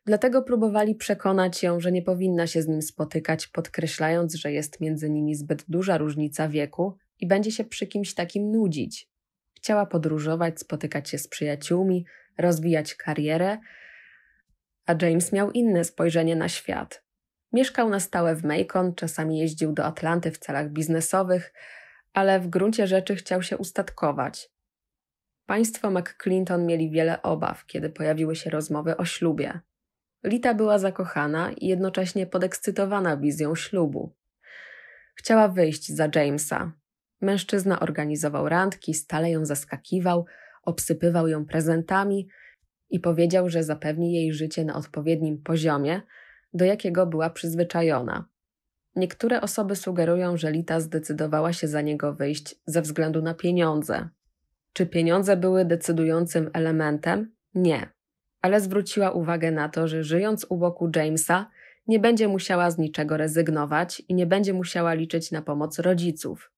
Dlatego próbowali przekonać ją, że nie powinna się z nim spotykać, podkreślając, że jest między nimi zbyt duża różnica wieku i będzie się przy kimś takim nudzić. Chciała podróżować, spotykać się z przyjaciółmi, rozwijać karierę, a James miał inne spojrzenie na świat. Mieszkał na stałe w Macon, czasami jeździł do Atlanty w celach biznesowych, ale w gruncie rzeczy chciał się ustatkować. Państwo McClinton mieli wiele obaw, kiedy pojawiły się rozmowy o ślubie. Lita była zakochana i jednocześnie podekscytowana wizją ślubu. Chciała wyjść za Jamesa. Mężczyzna organizował randki, stale ją zaskakiwał – obsypywał ją prezentami i powiedział, że zapewni jej życie na odpowiednim poziomie, do jakiego była przyzwyczajona. Niektóre osoby sugerują, że Lita zdecydowała się za niego wyjść ze względu na pieniądze. Czy pieniądze były decydującym elementem? Nie. Ale zwróciła uwagę na to, że żyjąc u boku Jamesa, nie będzie musiała z niczego rezygnować i nie będzie musiała liczyć na pomoc rodziców.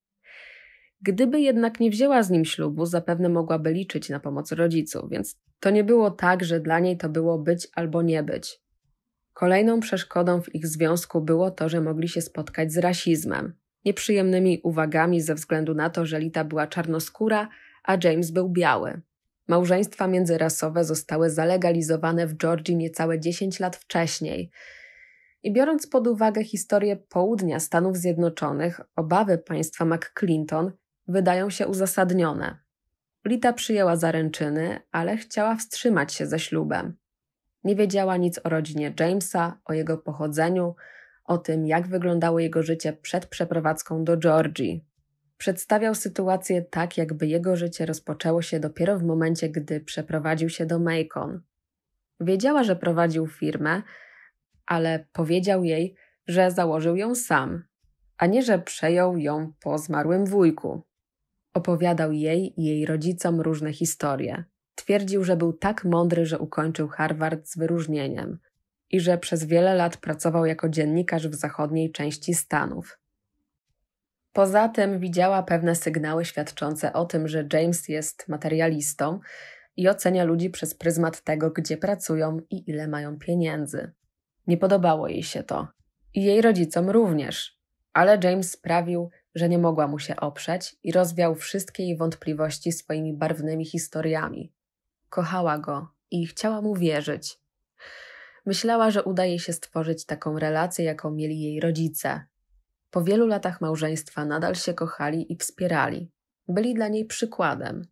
Gdyby jednak nie wzięła z nim ślubu, zapewne mogłaby liczyć na pomoc rodziców, więc to nie było tak, że dla niej to było być albo nie być. Kolejną przeszkodą w ich związku było to, że mogli się spotkać z rasizmem, nieprzyjemnymi uwagami ze względu na to, że Lita była czarnoskóra, a James był biały. Małżeństwa międzyrasowe zostały zalegalizowane w Georgii niecałe 10 lat wcześniej. I biorąc pod uwagę historię południa Stanów Zjednoczonych, obawy państwa McClinton, wydają się uzasadnione. Rita przyjęła zaręczyny, ale chciała wstrzymać się ze ślubem. Nie wiedziała nic o rodzinie Jamesa, o jego pochodzeniu, o tym, jak wyglądało jego życie przed przeprowadzką do Georgii. Przedstawiał sytuację tak, jakby jego życie rozpoczęło się dopiero w momencie, gdy przeprowadził się do Macon. Wiedziała, że prowadził firmę, ale powiedział jej, że założył ją sam, a nie że przejął ją po zmarłym wujku. Opowiadał jej i jej rodzicom różne historie. Twierdził, że był tak mądry, że ukończył Harvard z wyróżnieniem i że przez wiele lat pracował jako dziennikarz w zachodniej części Stanów. Poza tym widziała pewne sygnały świadczące o tym, że James jest materialistą i ocenia ludzi przez pryzmat tego, gdzie pracują i ile mają pieniędzy. Nie podobało jej się to. I jej rodzicom również. Ale James sprawił, że nie mogła mu się oprzeć i rozwiał wszystkie jej wątpliwości swoimi barwnymi historiami. Kochała go i chciała mu wierzyć. Myślała, że udaje się stworzyć taką relację, jaką mieli jej rodzice. Po wielu latach małżeństwa nadal się kochali i wspierali. Byli dla niej przykładem.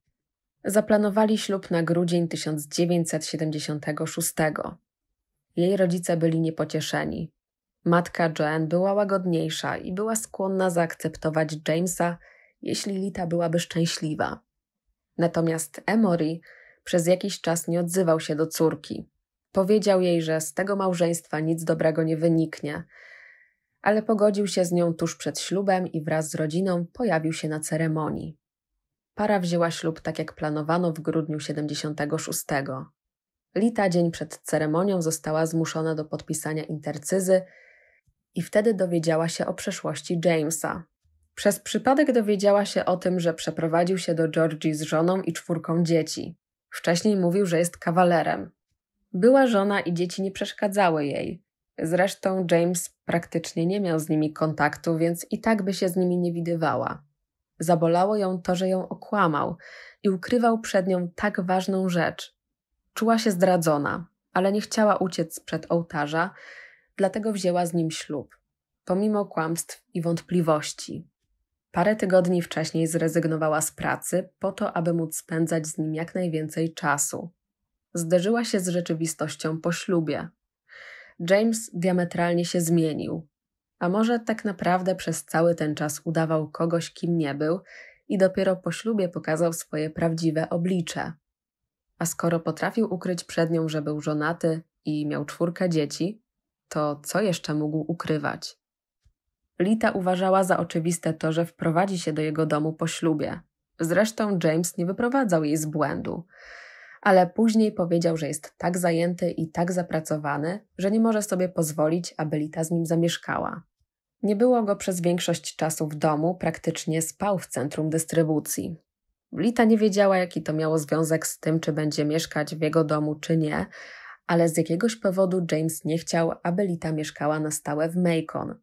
Zaplanowali ślub na grudzień 1976. Jej rodzice byli niepocieszeni. Matka Joanne była łagodniejsza i była skłonna zaakceptować Jamesa, jeśli Lita byłaby szczęśliwa. Natomiast Emory przez jakiś czas nie odzywał się do córki. Powiedział jej, że z tego małżeństwa nic dobrego nie wyniknie, ale pogodził się z nią tuż przed ślubem i wraz z rodziną pojawił się na ceremonii. Para wzięła ślub tak jak planowano w grudniu 76. Lita dzień przed ceremonią została zmuszona do podpisania intercyzy i wtedy dowiedziała się o przeszłości Jamesa. Przez przypadek dowiedziała się o tym, że przeprowadził się do Georgii z żoną i czwórką dzieci. Wcześniej mówił, że jest kawalerem. Była żona i dzieci nie przeszkadzały jej. Zresztą James praktycznie nie miał z nimi kontaktu, więc i tak by się z nimi nie widywała. Zabolało ją to, że ją okłamał i ukrywał przed nią tak ważną rzecz. Czuła się zdradzona, ale nie chciała uciec przed ołtarza, dlatego wzięła z nim ślub, pomimo kłamstw i wątpliwości. Parę tygodni wcześniej zrezygnowała z pracy po to, aby móc spędzać z nim jak najwięcej czasu. Zderzyła się z rzeczywistością po ślubie. James diametralnie się zmienił, a może tak naprawdę przez cały ten czas udawał kogoś, kim nie był, i dopiero po ślubie pokazał swoje prawdziwe oblicze. A skoro potrafił ukryć przed nią, że był żonaty i miał czwórkę dzieci, to co jeszcze mógł ukrywać? Lita uważała za oczywiste to, że wprowadzi się do jego domu po ślubie. Zresztą James nie wyprowadzał jej z błędu, ale później powiedział, że jest tak zajęty i tak zapracowany, że nie może sobie pozwolić, aby Lita z nim zamieszkała. Nie było go przez większość czasu w domu, praktycznie spał w centrum dystrybucji. Lita nie wiedziała, jaki to miało związek z tym, czy będzie mieszkać w jego domu, czy nie, ale z jakiegoś powodu James nie chciał, aby Lita mieszkała na stałe w Macon.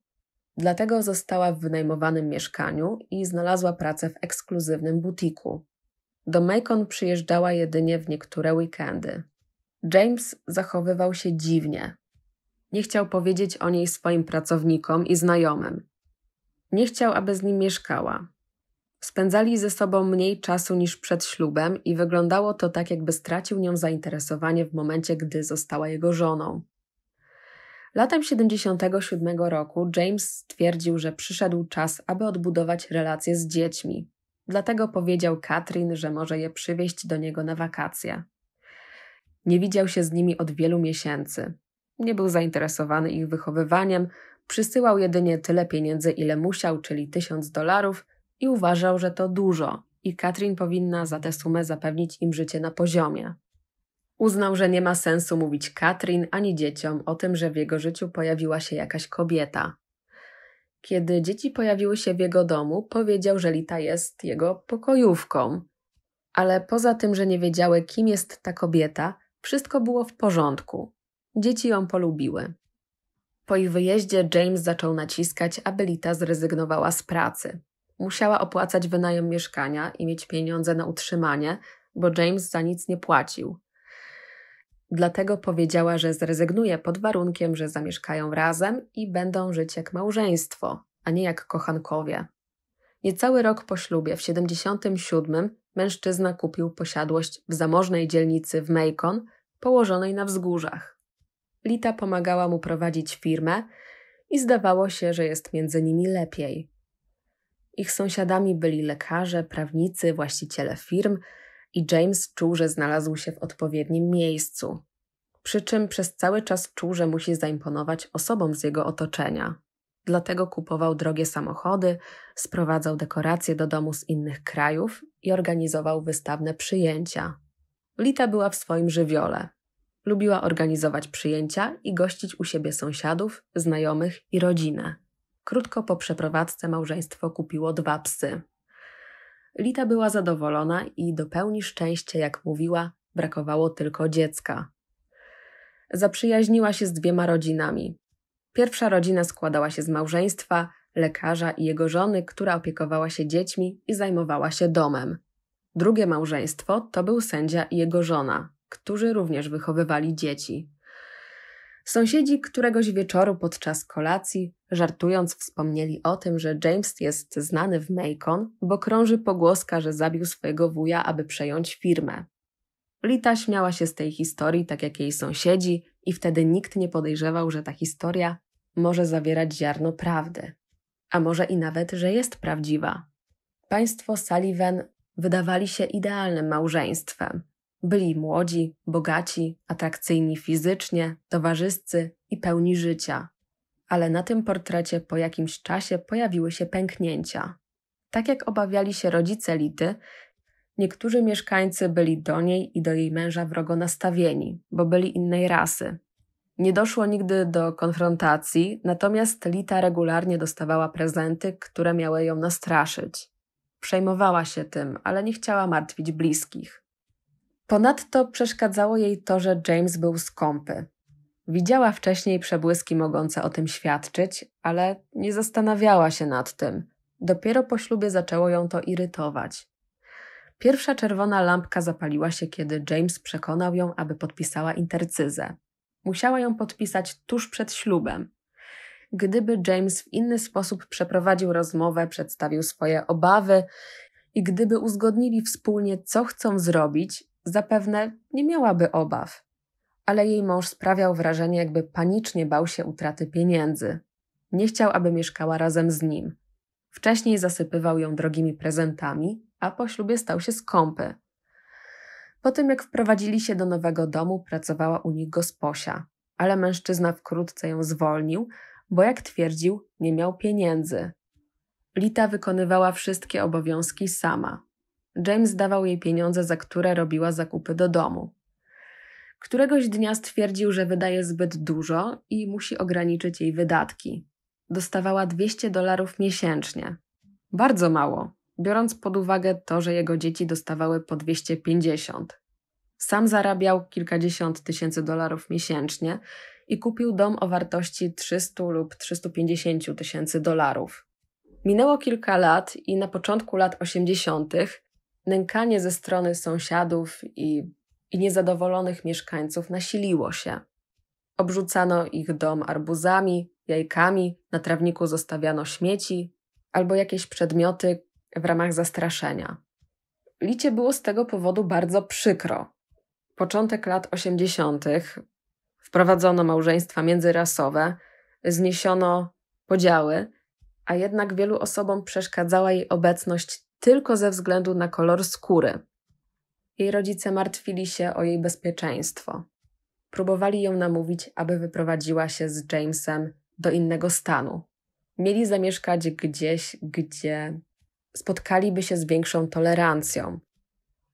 Dlatego została w wynajmowanym mieszkaniu i znalazła pracę w ekskluzywnym butiku. Do Macon przyjeżdżała jedynie w niektóre weekendy. James zachowywał się dziwnie. Nie chciał powiedzieć o niej swoim pracownikom i znajomym. Nie chciał, aby z nim mieszkała. Spędzali ze sobą mniej czasu niż przed ślubem i wyglądało to tak, jakby stracił nią zainteresowanie w momencie, gdy została jego żoną. Latem 77 roku James stwierdził, że przyszedł czas, aby odbudować relacje z dziećmi. Dlatego powiedział Katrin, że może je przywieźć do niego na wakacje. Nie widział się z nimi od wielu miesięcy. Nie był zainteresowany ich wychowywaniem, przysyłał jedynie tyle pieniędzy, ile musiał, czyli tysiąc dolarów, i uważał, że to dużo i Katrin powinna za tę sumę zapewnić im życie na poziomie. Uznał, że nie ma sensu mówić Katrin ani dzieciom o tym, że w jego życiu pojawiła się jakaś kobieta. Kiedy dzieci pojawiły się w jego domu, powiedział, że Lita jest jego pokojówką. Ale poza tym, że nie wiedziały, kim jest ta kobieta, wszystko było w porządku. Dzieci ją polubiły. Po ich wyjeździe James zaczął naciskać, aby Lita zrezygnowała z pracy. Musiała opłacać wynajem mieszkania i mieć pieniądze na utrzymanie, bo James za nic nie płacił. Dlatego powiedziała, że zrezygnuje pod warunkiem, że zamieszkają razem i będą żyć jak małżeństwo, a nie jak kochankowie. Niecały rok po ślubie, w 77, mężczyzna kupił posiadłość w zamożnej dzielnicy w Macon, położonej na wzgórzach. Lita pomagała mu prowadzić firmę i zdawało się, że jest między nimi lepiej. Ich sąsiadami byli lekarze, prawnicy, właściciele firm i James czuł, że znalazł się w odpowiednim miejscu. Przy czym przez cały czas czuł, że musi zaimponować osobom z jego otoczenia. Dlatego kupował drogie samochody, sprowadzał dekoracje do domu z innych krajów i organizował wystawne przyjęcia. Lita była w swoim żywiole. Lubiła organizować przyjęcia i gościć u siebie sąsiadów, znajomych i rodzinę. Krótko po przeprowadzce małżeństwo kupiło dwa psy. Lita była zadowolona i do pełni szczęścia, jak mówiła, brakowało tylko dziecka. Zaprzyjaźniła się z dwiema rodzinami. Pierwsza rodzina składała się z małżeństwa, lekarza i jego żony, która opiekowała się dziećmi i zajmowała się domem. Drugie małżeństwo to był sędzia i jego żona, którzy również wychowywali dzieci. Sąsiedzi któregoś wieczoru podczas kolacji, żartując, wspomnieli o tym, że James jest znany w Macon, bo krąży pogłoska, że zabił swojego wuja, aby przejąć firmę. Lita śmiała się z tej historii, tak jak jej sąsiedzi, i wtedy nikt nie podejrzewał, że ta historia może zawierać ziarno prawdy, a może i nawet, że jest prawdziwa. Państwo Sullivan wydawali się idealnym małżeństwem, byli młodzi, bogaci, atrakcyjni fizycznie, towarzyscy i pełni życia. Ale na tym portrecie po jakimś czasie pojawiły się pęknięcia. Tak jak obawiali się rodzice Lity, niektórzy mieszkańcy byli do niej i do jej męża wrogo nastawieni, bo byli innej rasy. Nie doszło nigdy do konfrontacji, natomiast Lita regularnie dostawała prezenty, które miały ją nastraszyć. Przejmowała się tym, ale nie chciała martwić bliskich. Ponadto przeszkadzało jej to, że James był skąpy. Widziała wcześniej przebłyski mogące o tym świadczyć, ale nie zastanawiała się nad tym. Dopiero po ślubie zaczęło ją to irytować. Pierwsza czerwona lampka zapaliła się, kiedy James przekonał ją, aby podpisała intercyzę. Musiała ją podpisać tuż przed ślubem. Gdyby James w inny sposób przeprowadził rozmowę, przedstawił swoje obawy i gdyby uzgodnili wspólnie, co chcą zrobić, zapewne nie miałaby obaw, ale jej mąż sprawiał wrażenie, jakby panicznie bał się utraty pieniędzy. Nie chciał, aby mieszkała razem z nim. Wcześniej zasypywał ją drogimi prezentami, a po ślubie stał się skąpy. Po tym, jak wprowadzili się do nowego domu, pracowała u nich gosposia, ale mężczyzna wkrótce ją zwolnił, bo jak twierdził, nie miał pieniędzy. Lita wykonywała wszystkie obowiązki sama. James dawał jej pieniądze, za które robiła zakupy do domu. Któregoś dnia stwierdził, że wydaje zbyt dużo i musi ograniczyć jej wydatki. Dostawała 200 dolarów miesięcznie. Bardzo mało, biorąc pod uwagę to, że jego dzieci dostawały po 250. Sam zarabiał kilkadziesiąt tysięcy dolarów miesięcznie i kupił dom o wartości 300 lub 350 tysięcy dolarów. Minęło kilka lat i na początku lat 80 nękanie ze strony sąsiadów i, i niezadowolonych mieszkańców nasiliło się. Obrzucano ich dom arbuzami, jajkami, na trawniku zostawiano śmieci albo jakieś przedmioty w ramach zastraszenia. Licie było z tego powodu bardzo przykro. Początek lat 80. wprowadzono małżeństwa międzyrasowe, zniesiono podziały, a jednak wielu osobom przeszkadzała jej obecność tylko ze względu na kolor skóry. Jej rodzice martwili się o jej bezpieczeństwo. Próbowali ją namówić, aby wyprowadziła się z Jamesem do innego stanu. Mieli zamieszkać gdzieś, gdzie spotkaliby się z większą tolerancją.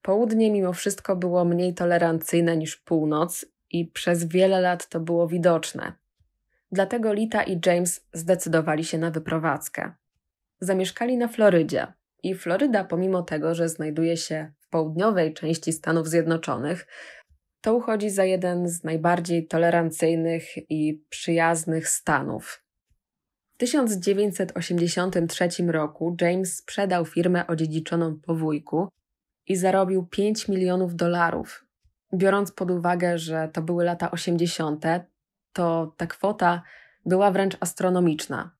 Południe mimo wszystko było mniej tolerancyjne niż północ i przez wiele lat to było widoczne. Dlatego Lita i James zdecydowali się na wyprowadzkę. Zamieszkali na Florydzie, i Floryda, pomimo tego, że znajduje się w południowej części Stanów Zjednoczonych, to uchodzi za jeden z najbardziej tolerancyjnych i przyjaznych stanów. W 1983 roku James sprzedał firmę odziedziczoną po wujku i zarobił 5 milionów dolarów. Biorąc pod uwagę, że to były lata 80., to ta kwota była wręcz astronomiczna.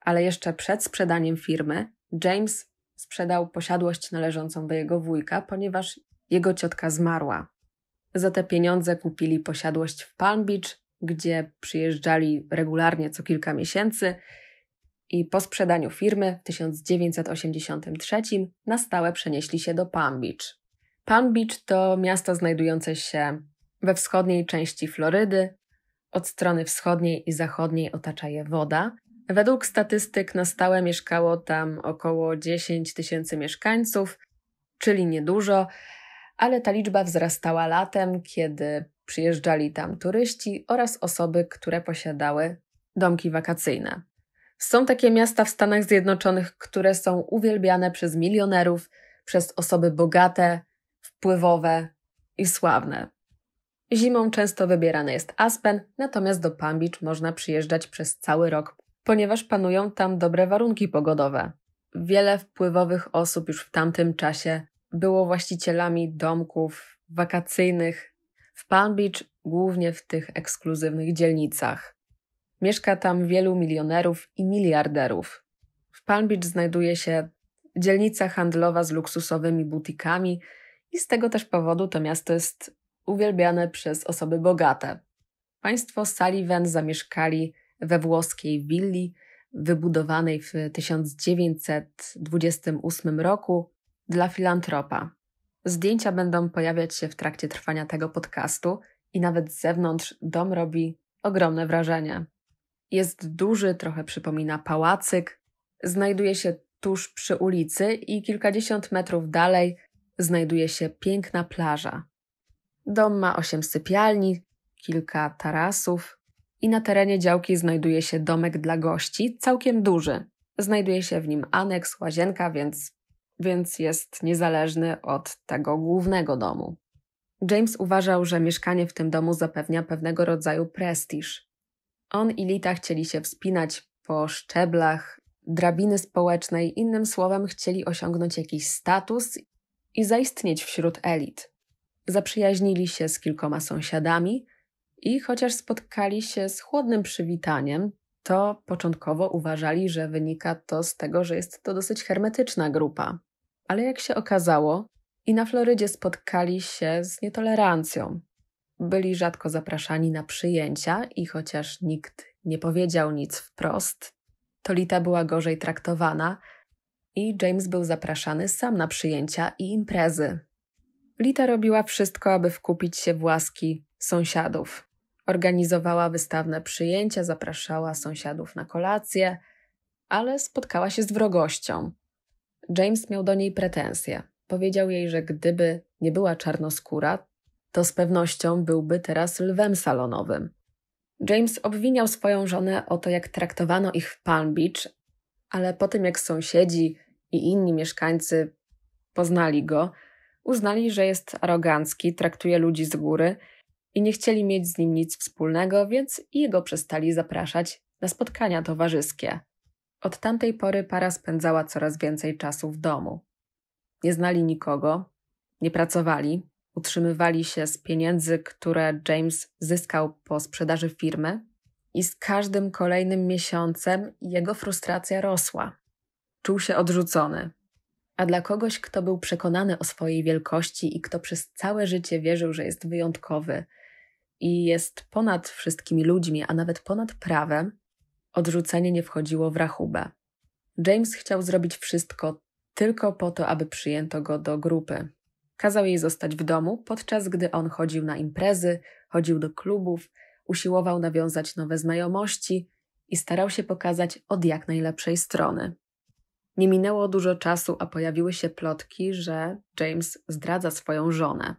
Ale jeszcze przed sprzedaniem firmy James sprzedał posiadłość należącą do jego wujka, ponieważ jego ciotka zmarła. Za te pieniądze kupili posiadłość w Palm Beach, gdzie przyjeżdżali regularnie co kilka miesięcy i po sprzedaniu firmy w 1983 na stałe przenieśli się do Palm Beach. Palm Beach to miasto znajdujące się we wschodniej części Florydy. Od strony wschodniej i zachodniej otacza je woda, Według statystyk na stałe mieszkało tam około 10 tysięcy mieszkańców, czyli niedużo, ale ta liczba wzrastała latem, kiedy przyjeżdżali tam turyści oraz osoby, które posiadały domki wakacyjne. Są takie miasta w Stanach Zjednoczonych, które są uwielbiane przez milionerów, przez osoby bogate, wpływowe i sławne. Zimą często wybierany jest Aspen, natomiast do Palm Beach można przyjeżdżać przez cały rok ponieważ panują tam dobre warunki pogodowe. Wiele wpływowych osób już w tamtym czasie było właścicielami domków wakacyjnych w Palm Beach, głównie w tych ekskluzywnych dzielnicach. Mieszka tam wielu milionerów i miliarderów. W Palm Beach znajduje się dzielnica handlowa z luksusowymi butikami i z tego też powodu to miasto jest uwielbiane przez osoby bogate. Państwo Sullivan zamieszkali we włoskiej willi wybudowanej w 1928 roku dla filantropa. Zdjęcia będą pojawiać się w trakcie trwania tego podcastu i nawet z zewnątrz dom robi ogromne wrażenie. Jest duży, trochę przypomina pałacyk. Znajduje się tuż przy ulicy i kilkadziesiąt metrów dalej znajduje się piękna plaża. Dom ma osiem sypialni, kilka tarasów, i na terenie działki znajduje się domek dla gości, całkiem duży. Znajduje się w nim aneks, łazienka, więc, więc jest niezależny od tego głównego domu. James uważał, że mieszkanie w tym domu zapewnia pewnego rodzaju prestiż. On i Lita chcieli się wspinać po szczeblach drabiny społecznej, innym słowem, chcieli osiągnąć jakiś status i zaistnieć wśród elit. Zaprzyjaźnili się z kilkoma sąsiadami – i chociaż spotkali się z chłodnym przywitaniem, to początkowo uważali, że wynika to z tego, że jest to dosyć hermetyczna grupa. Ale jak się okazało, i na Florydzie spotkali się z nietolerancją. Byli rzadko zapraszani na przyjęcia, i chociaż nikt nie powiedział nic wprost, Lita była gorzej traktowana i James był zapraszany sam na przyjęcia i imprezy. Lita robiła wszystko, aby wkupić się w łaski sąsiadów. Organizowała wystawne przyjęcia, zapraszała sąsiadów na kolację, ale spotkała się z wrogością. James miał do niej pretensje. Powiedział jej, że gdyby nie była czarnoskóra, to z pewnością byłby teraz lwem salonowym. James obwiniał swoją żonę o to, jak traktowano ich w Palm Beach, ale po tym jak sąsiedzi i inni mieszkańcy poznali go, uznali, że jest arogancki, traktuje ludzi z góry i nie chcieli mieć z nim nic wspólnego, więc jego przestali zapraszać na spotkania towarzyskie. Od tamtej pory para spędzała coraz więcej czasu w domu. Nie znali nikogo, nie pracowali, utrzymywali się z pieniędzy, które James zyskał po sprzedaży firmy, i z każdym kolejnym miesiącem jego frustracja rosła. Czuł się odrzucony. A dla kogoś, kto był przekonany o swojej wielkości i kto przez całe życie wierzył, że jest wyjątkowy, i jest ponad wszystkimi ludźmi, a nawet ponad prawem, odrzucenie nie wchodziło w rachubę. James chciał zrobić wszystko tylko po to, aby przyjęto go do grupy. Kazał jej zostać w domu, podczas gdy on chodził na imprezy, chodził do klubów, usiłował nawiązać nowe znajomości i starał się pokazać od jak najlepszej strony. Nie minęło dużo czasu, a pojawiły się plotki, że James zdradza swoją żonę.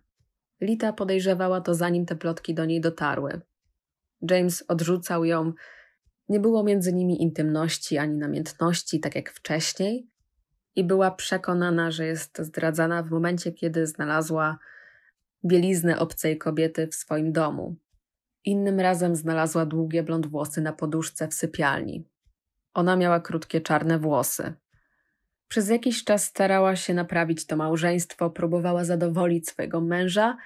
Lita podejrzewała to, zanim te plotki do niej dotarły. James odrzucał ją. Nie było między nimi intymności ani namiętności, tak jak wcześniej, i była przekonana, że jest zdradzana w momencie, kiedy znalazła bieliznę obcej kobiety w swoim domu. Innym razem znalazła długie blond włosy na poduszce w sypialni. Ona miała krótkie czarne włosy. Przez jakiś czas starała się naprawić to małżeństwo, próbowała zadowolić swojego męża,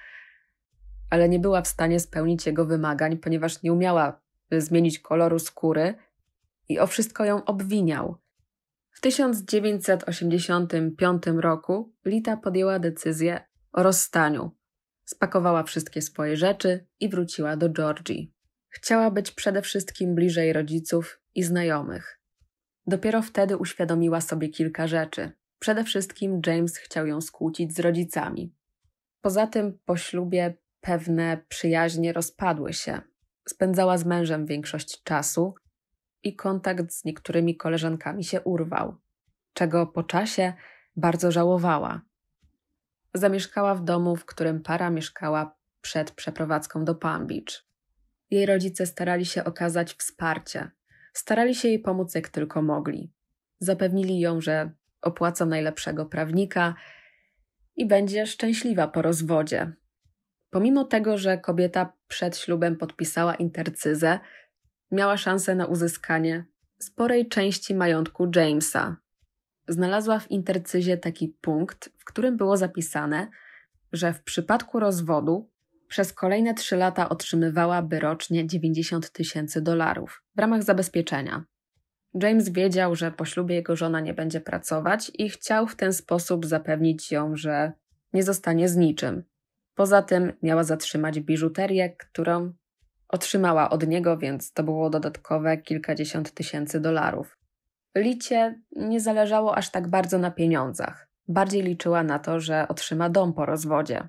ale nie była w stanie spełnić jego wymagań, ponieważ nie umiała y, zmienić koloru skóry i o wszystko ją obwiniał. W 1985 roku Lita podjęła decyzję o rozstaniu. Spakowała wszystkie swoje rzeczy i wróciła do Georgii. Chciała być przede wszystkim bliżej rodziców i znajomych. Dopiero wtedy uświadomiła sobie kilka rzeczy. Przede wszystkim James chciał ją skłócić z rodzicami. Poza tym po ślubie pewne przyjaźnie rozpadły się. Spędzała z mężem większość czasu i kontakt z niektórymi koleżankami się urwał, czego po czasie bardzo żałowała. Zamieszkała w domu, w którym para mieszkała przed przeprowadzką do Palm Beach. Jej rodzice starali się okazać wsparcie, Starali się jej pomóc jak tylko mogli. Zapewnili ją, że opłacą najlepszego prawnika i będzie szczęśliwa po rozwodzie. Pomimo tego, że kobieta przed ślubem podpisała intercyzę, miała szansę na uzyskanie sporej części majątku Jamesa. Znalazła w intercyzie taki punkt, w którym było zapisane, że w przypadku rozwodu przez kolejne 3 lata otrzymywałaby rocznie 90 tysięcy dolarów w ramach zabezpieczenia. James wiedział, że po ślubie jego żona nie będzie pracować i chciał w ten sposób zapewnić ją, że nie zostanie z niczym. Poza tym miała zatrzymać biżuterię, którą otrzymała od niego, więc to było dodatkowe kilkadziesiąt tysięcy dolarów. Licie nie zależało aż tak bardzo na pieniądzach. Bardziej liczyła na to, że otrzyma dom po rozwodzie.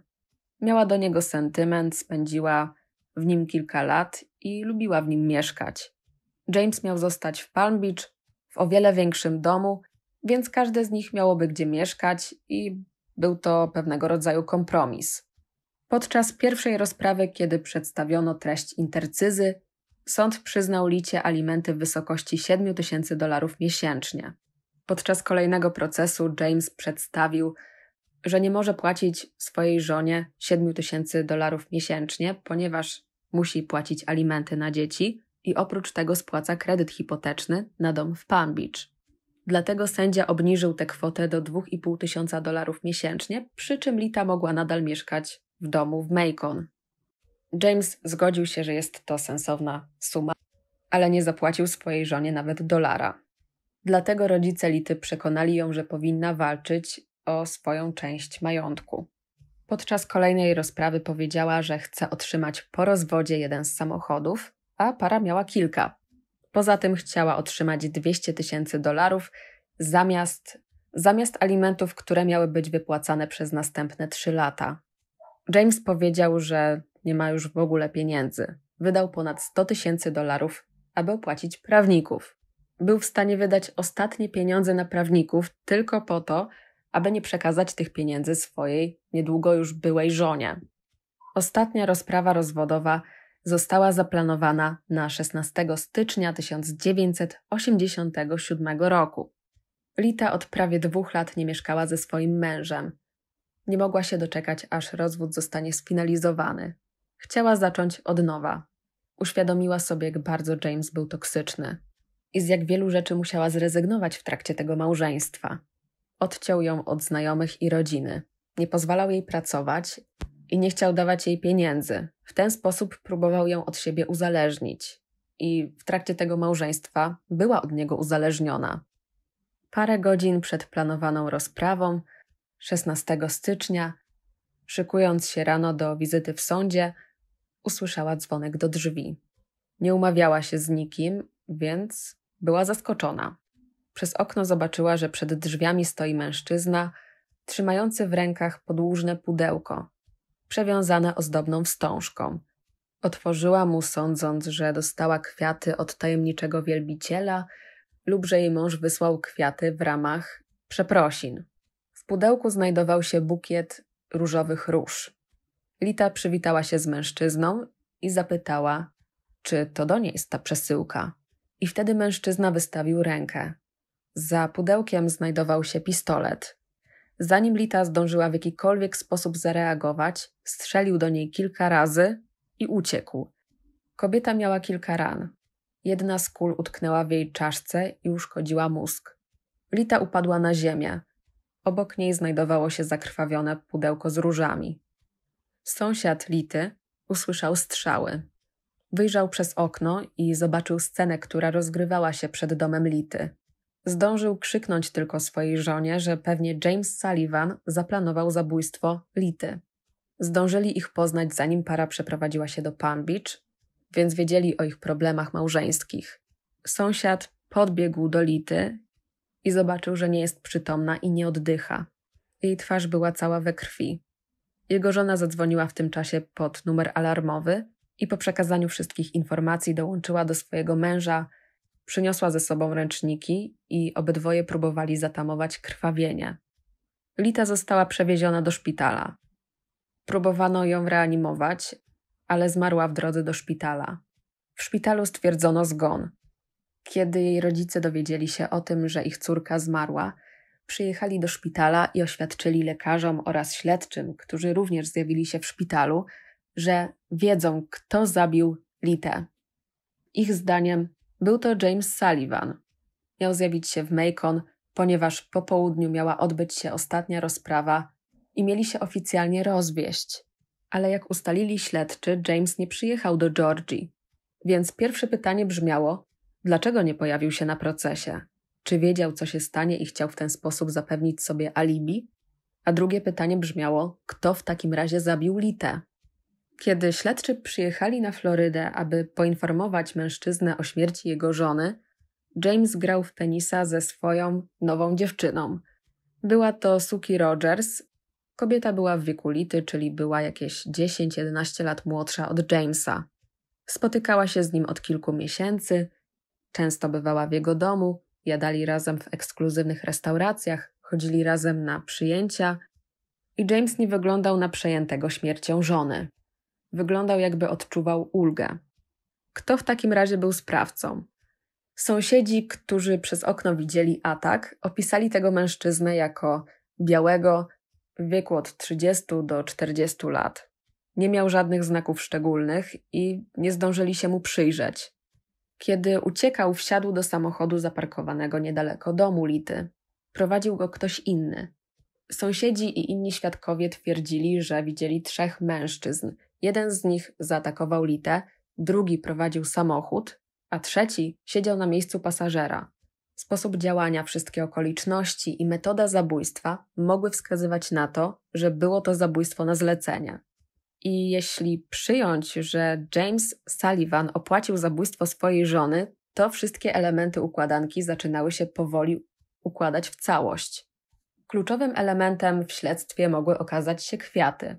Miała do niego sentyment, spędziła w nim kilka lat i lubiła w nim mieszkać. James miał zostać w Palm Beach, w o wiele większym domu, więc każde z nich miałoby gdzie mieszkać i był to pewnego rodzaju kompromis. Podczas pierwszej rozprawy, kiedy przedstawiono treść intercyzy, sąd przyznał Licie alimenty w wysokości 7 tysięcy dolarów miesięcznie. Podczas kolejnego procesu James przedstawił że nie może płacić swojej żonie 7 tysięcy dolarów miesięcznie, ponieważ musi płacić alimenty na dzieci i oprócz tego spłaca kredyt hipoteczny na dom w Palm Beach. Dlatego sędzia obniżył tę kwotę do 2,5 tysiąca dolarów miesięcznie, przy czym Lita mogła nadal mieszkać w domu w Macon. James zgodził się, że jest to sensowna suma, ale nie zapłacił swojej żonie nawet dolara. Dlatego rodzice Lity przekonali ją, że powinna walczyć o swoją część majątku. Podczas kolejnej rozprawy powiedziała, że chce otrzymać po rozwodzie jeden z samochodów, a para miała kilka. Poza tym chciała otrzymać 200 tysięcy dolarów zamiast, zamiast alimentów, które miały być wypłacane przez następne 3 lata. James powiedział, że nie ma już w ogóle pieniędzy. Wydał ponad 100 tysięcy dolarów, aby opłacić prawników. Był w stanie wydać ostatnie pieniądze na prawników tylko po to, aby nie przekazać tych pieniędzy swojej niedługo już byłej żonie. Ostatnia rozprawa rozwodowa została zaplanowana na 16 stycznia 1987 roku. Lita od prawie dwóch lat nie mieszkała ze swoim mężem. Nie mogła się doczekać, aż rozwód zostanie sfinalizowany. Chciała zacząć od nowa. Uświadomiła sobie, jak bardzo James był toksyczny i z jak wielu rzeczy musiała zrezygnować w trakcie tego małżeństwa. Odciął ją od znajomych i rodziny. Nie pozwalał jej pracować i nie chciał dawać jej pieniędzy. W ten sposób próbował ją od siebie uzależnić. I w trakcie tego małżeństwa była od niego uzależniona. Parę godzin przed planowaną rozprawą, 16 stycznia, szykując się rano do wizyty w sądzie, usłyszała dzwonek do drzwi. Nie umawiała się z nikim, więc była zaskoczona. Przez okno zobaczyła, że przed drzwiami stoi mężczyzna, trzymający w rękach podłużne pudełko, przewiązane ozdobną wstążką. Otworzyła mu, sądząc, że dostała kwiaty od tajemniczego wielbiciela lub że jej mąż wysłał kwiaty w ramach przeprosin. W pudełku znajdował się bukiet różowych róż. Lita przywitała się z mężczyzną i zapytała, czy to do niej jest ta przesyłka. I wtedy mężczyzna wystawił rękę. Za pudełkiem znajdował się pistolet. Zanim Lita zdążyła w jakikolwiek sposób zareagować, strzelił do niej kilka razy i uciekł. Kobieta miała kilka ran. Jedna z kul utknęła w jej czaszce i uszkodziła mózg. Lita upadła na ziemię. Obok niej znajdowało się zakrwawione pudełko z różami. Sąsiad Lity usłyszał strzały. Wyjrzał przez okno i zobaczył scenę, która rozgrywała się przed domem Lity. Zdążył krzyknąć tylko swojej żonie, że pewnie James Sullivan zaplanował zabójstwo Lity. Zdążyli ich poznać, zanim para przeprowadziła się do Palm Beach, więc wiedzieli o ich problemach małżeńskich. Sąsiad podbiegł do Lity i zobaczył, że nie jest przytomna i nie oddycha. Jej twarz była cała we krwi. Jego żona zadzwoniła w tym czasie pod numer alarmowy i po przekazaniu wszystkich informacji dołączyła do swojego męża, Przyniosła ze sobą ręczniki i obydwoje próbowali zatamować krwawienie. Lita została przewieziona do szpitala. Próbowano ją reanimować, ale zmarła w drodze do szpitala. W szpitalu stwierdzono zgon. Kiedy jej rodzice dowiedzieli się o tym, że ich córka zmarła, przyjechali do szpitala i oświadczyli lekarzom oraz śledczym, którzy również zjawili się w szpitalu, że wiedzą, kto zabił Litę. Ich zdaniem był to James Sullivan. Miał zjawić się w Macon, ponieważ po południu miała odbyć się ostatnia rozprawa i mieli się oficjalnie rozwieść. Ale jak ustalili śledczy, James nie przyjechał do Georgii. Więc pierwsze pytanie brzmiało: dlaczego nie pojawił się na procesie? Czy wiedział, co się stanie i chciał w ten sposób zapewnić sobie alibi? A drugie pytanie brzmiało: kto w takim razie zabił Litę? Kiedy śledczy przyjechali na Florydę, aby poinformować mężczyznę o śmierci jego żony, James grał w tenisa ze swoją nową dziewczyną. Była to Suki Rogers. Kobieta była w wieku lity, czyli była jakieś 10-11 lat młodsza od Jamesa. Spotykała się z nim od kilku miesięcy, często bywała w jego domu, jadali razem w ekskluzywnych restauracjach, chodzili razem na przyjęcia i James nie wyglądał na przejętego śmiercią żony. Wyglądał, jakby odczuwał ulgę. Kto w takim razie był sprawcą? Sąsiedzi, którzy przez okno widzieli atak, opisali tego mężczyznę jako białego, w wieku od 30 do 40 lat. Nie miał żadnych znaków szczególnych i nie zdążyli się mu przyjrzeć. Kiedy uciekał, wsiadł do samochodu zaparkowanego niedaleko domu Lity. Prowadził go ktoś inny. Sąsiedzi i inni świadkowie twierdzili, że widzieli trzech mężczyzn – Jeden z nich zaatakował Litę, drugi prowadził samochód, a trzeci siedział na miejscu pasażera. Sposób działania, wszystkie okoliczności i metoda zabójstwa mogły wskazywać na to, że było to zabójstwo na zlecenie. I jeśli przyjąć, że James Sullivan opłacił zabójstwo swojej żony, to wszystkie elementy układanki zaczynały się powoli układać w całość. Kluczowym elementem w śledztwie mogły okazać się kwiaty.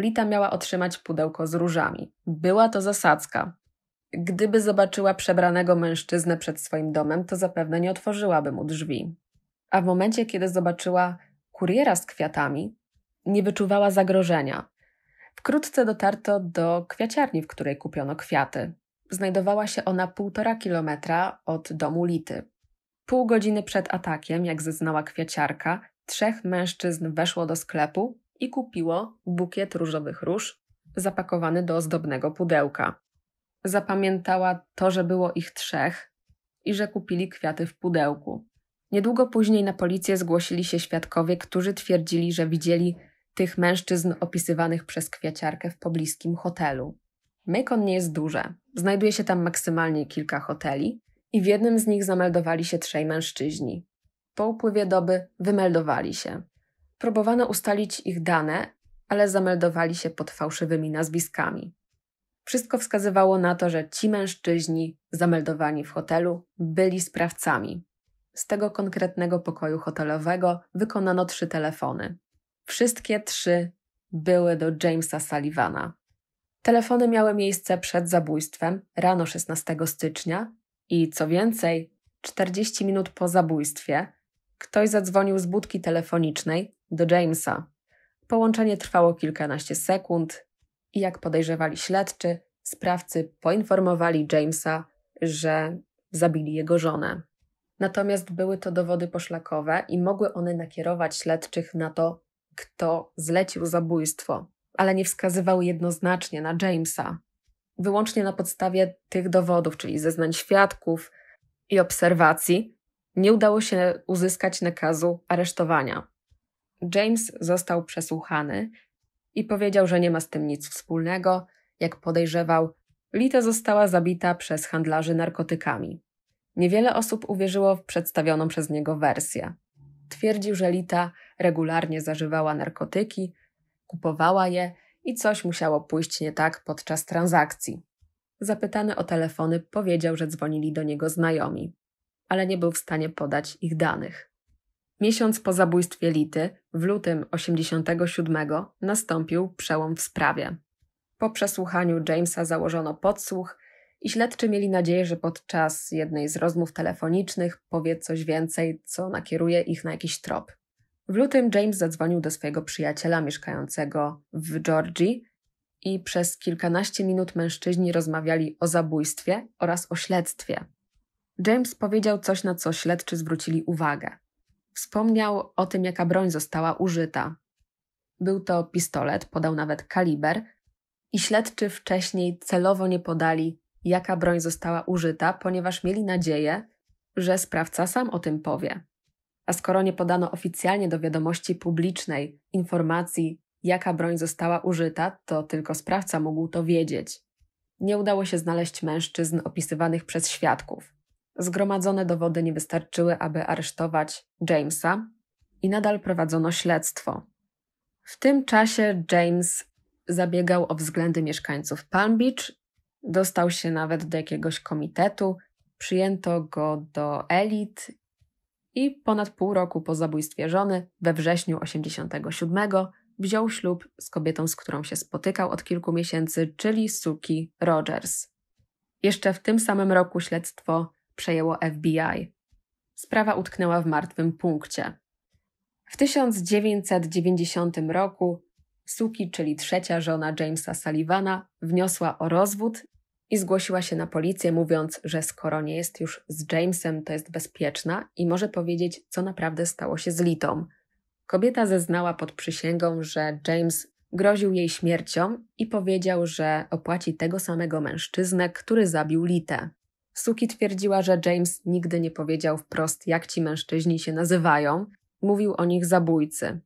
Lita miała otrzymać pudełko z różami. Była to zasadzka. Gdyby zobaczyła przebranego mężczyznę przed swoim domem, to zapewne nie otworzyłaby mu drzwi. A w momencie, kiedy zobaczyła kuriera z kwiatami, nie wyczuwała zagrożenia. Wkrótce dotarto do kwiaciarni, w której kupiono kwiaty. Znajdowała się ona półtora kilometra od domu Lity. Pół godziny przed atakiem, jak zeznała kwiaciarka, trzech mężczyzn weszło do sklepu i kupiło bukiet różowych róż zapakowany do ozdobnego pudełka. Zapamiętała to, że było ich trzech i że kupili kwiaty w pudełku. Niedługo później na policję zgłosili się świadkowie, którzy twierdzili, że widzieli tych mężczyzn opisywanych przez kwiaciarkę w pobliskim hotelu. Macon nie jest duże, znajduje się tam maksymalnie kilka hoteli i w jednym z nich zameldowali się trzej mężczyźni. Po upływie doby wymeldowali się próbowano ustalić ich dane, ale zameldowali się pod fałszywymi nazwiskami. Wszystko wskazywało na to, że ci mężczyźni zameldowani w hotelu byli sprawcami. Z tego konkretnego pokoju hotelowego wykonano trzy telefony. Wszystkie trzy były do Jamesa Sullivana. Telefony miały miejsce przed zabójstwem rano 16 stycznia i co więcej, 40 minut po zabójstwie ktoś zadzwonił z budki telefonicznej do Jamesa. Połączenie trwało kilkanaście sekund i jak podejrzewali śledczy, sprawcy poinformowali Jamesa, że zabili jego żonę. Natomiast były to dowody poszlakowe i mogły one nakierować śledczych na to, kto zlecił zabójstwo, ale nie wskazywały jednoznacznie na Jamesa. Wyłącznie na podstawie tych dowodów, czyli zeznań świadków i obserwacji, nie udało się uzyskać nakazu aresztowania. James został przesłuchany i powiedział, że nie ma z tym nic wspólnego. Jak podejrzewał, Lita została zabita przez handlarzy narkotykami. Niewiele osób uwierzyło w przedstawioną przez niego wersję. Twierdził, że Lita regularnie zażywała narkotyki, kupowała je i coś musiało pójść nie tak podczas transakcji. Zapytany o telefony, powiedział, że dzwonili do niego znajomi, ale nie był w stanie podać ich danych. Miesiąc po zabójstwie Lity, w lutym 87, nastąpił przełom w sprawie. Po przesłuchaniu Jamesa założono podsłuch i śledczy mieli nadzieję, że podczas jednej z rozmów telefonicznych powie coś więcej, co nakieruje ich na jakiś trop. W lutym James zadzwonił do swojego przyjaciela mieszkającego w Georgii i przez kilkanaście minut mężczyźni rozmawiali o zabójstwie oraz o śledztwie. James powiedział coś, na co śledczy zwrócili uwagę. Wspomniał o tym, jaka broń została użyta. Był to pistolet, podał nawet kaliber, i śledczy wcześniej celowo nie podali, jaka broń została użyta, ponieważ mieli nadzieję, że sprawca sam o tym powie. A skoro nie podano oficjalnie do wiadomości publicznej informacji, jaka broń została użyta, to tylko sprawca mógł to wiedzieć. Nie udało się znaleźć mężczyzn opisywanych przez świadków. Zgromadzone dowody nie wystarczyły, aby aresztować Jamesa i nadal prowadzono śledztwo. W tym czasie James zabiegał o względy mieszkańców Palm Beach, dostał się nawet do jakiegoś komitetu, przyjęto go do elit i ponad pół roku po zabójstwie żony, we wrześniu 87, wziął ślub z kobietą, z którą się spotykał od kilku miesięcy, czyli Suki Rogers. Jeszcze w tym samym roku śledztwo przejęło FBI. Sprawa utknęła w martwym punkcie. W 1990 roku Suki, czyli trzecia żona Jamesa Sullivana, wniosła o rozwód i zgłosiła się na policję, mówiąc, że skoro nie jest już z Jamesem, to jest bezpieczna i może powiedzieć, co naprawdę stało się z Litą. Kobieta zeznała pod przysięgą, że James groził jej śmiercią i powiedział, że opłaci tego samego mężczyznę, który zabił Litę. Suki twierdziła, że James nigdy nie powiedział wprost, jak ci mężczyźni się nazywają. Mówił o nich zabójcy.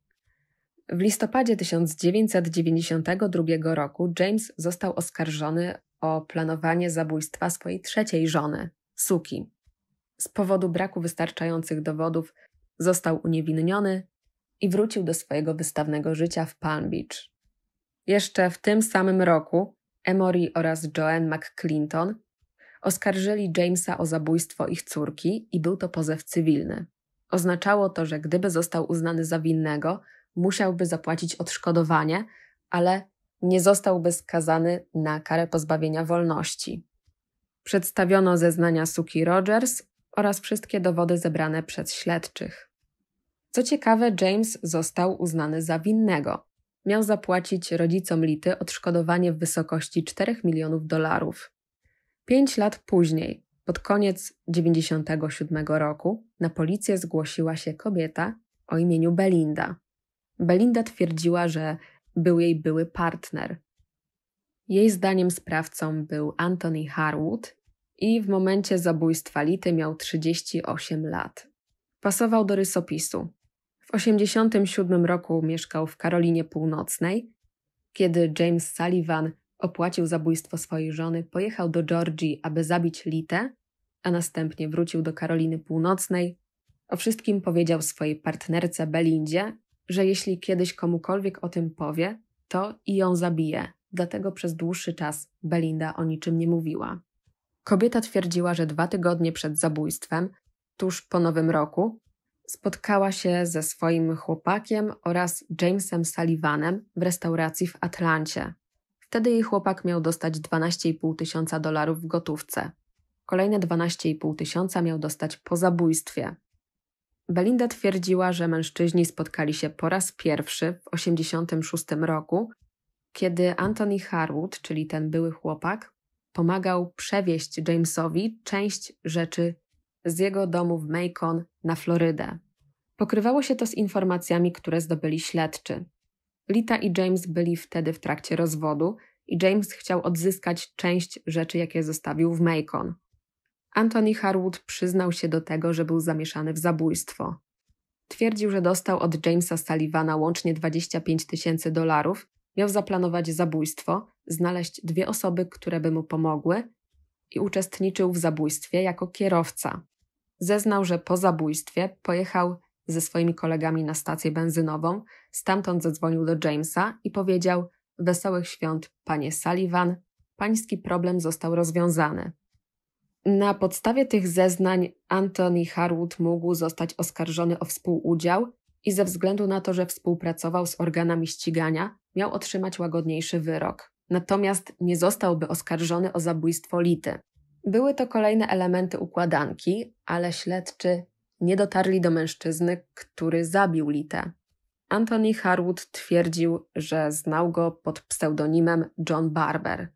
W listopadzie 1992 roku James został oskarżony o planowanie zabójstwa swojej trzeciej żony, Suki. Z powodu braku wystarczających dowodów został uniewinniony i wrócił do swojego wystawnego życia w Palm Beach. Jeszcze w tym samym roku Emory oraz Joanne McClinton oskarżyli Jamesa o zabójstwo ich córki i był to pozew cywilny. Oznaczało to, że gdyby został uznany za winnego, musiałby zapłacić odszkodowanie, ale nie zostałby skazany na karę pozbawienia wolności. Przedstawiono zeznania Suki Rogers oraz wszystkie dowody zebrane przez śledczych. Co ciekawe, James został uznany za winnego. Miał zapłacić rodzicom Lity odszkodowanie w wysokości 4 milionów dolarów. Pięć lat później, pod koniec 97 roku, na policję zgłosiła się kobieta o imieniu Belinda. Belinda twierdziła, że był jej były partner. Jej zdaniem sprawcą był Anthony Harwood i w momencie zabójstwa Lity miał 38 lat. Pasował do rysopisu. W 1987 roku mieszkał w Karolinie Północnej, kiedy James Sullivan opłacił zabójstwo swojej żony, pojechał do Georgii, aby zabić Litę, a następnie wrócił do Karoliny Północnej. O wszystkim powiedział swojej partnerce Belindzie, że jeśli kiedyś komukolwiek o tym powie, to i ją zabije. Dlatego przez dłuższy czas Belinda o niczym nie mówiła. Kobieta twierdziła, że dwa tygodnie przed zabójstwem, tuż po Nowym Roku, spotkała się ze swoim chłopakiem oraz Jamesem Sullivanem w restauracji w Atlancie, Wtedy jej chłopak miał dostać 12,5 tysiąca dolarów w gotówce. Kolejne 12,5 tysiąca miał dostać po zabójstwie. Belinda twierdziła, że mężczyźni spotkali się po raz pierwszy w 1986 roku, kiedy Anthony Harwood, czyli ten były chłopak, pomagał przewieźć Jamesowi część rzeczy z jego domu w Macon na Florydę. Pokrywało się to z informacjami, które zdobyli śledczy. Lita i James byli wtedy w trakcie rozwodu i James chciał odzyskać część rzeczy, jakie zostawił w Macon. Anthony Harwood przyznał się do tego, że był zamieszany w zabójstwo. Twierdził, że dostał od Jamesa Sullivana łącznie 25 tysięcy dolarów, miał zaplanować zabójstwo, znaleźć dwie osoby, które by mu pomogły i uczestniczył w zabójstwie jako kierowca. Zeznał, że po zabójstwie pojechał ze swoimi kolegami na stację benzynową, stamtąd zadzwonił do Jamesa i powiedział: Wesołych świąt, panie Sullivan, pański problem został rozwiązany. Na podstawie tych zeznań Anthony Harwood mógł zostać oskarżony o współudział i ze względu na to, że współpracował z organami ścigania, miał otrzymać łagodniejszy wyrok. Natomiast nie zostałby oskarżony o zabójstwo Lity. Były to kolejne elementy układanki, ale śledczy nie dotarli do mężczyzny, który zabił Litę. Anthony Harwood twierdził, że znał go pod pseudonimem John Barber.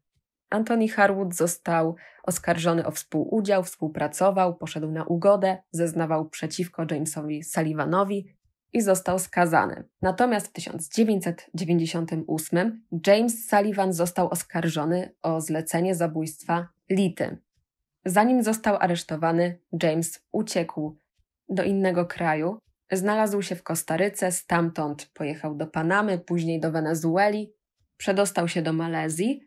Anthony Harwood został oskarżony o współudział, współpracował, poszedł na ugodę, zeznawał przeciwko Jamesowi Sullivanowi i został skazany. Natomiast w 1998 James Sullivan został oskarżony o zlecenie zabójstwa Lity. Zanim został aresztowany, James uciekł do innego kraju. Znalazł się w Kostaryce, stamtąd pojechał do Panamy, później do Wenezueli, przedostał się do Malezji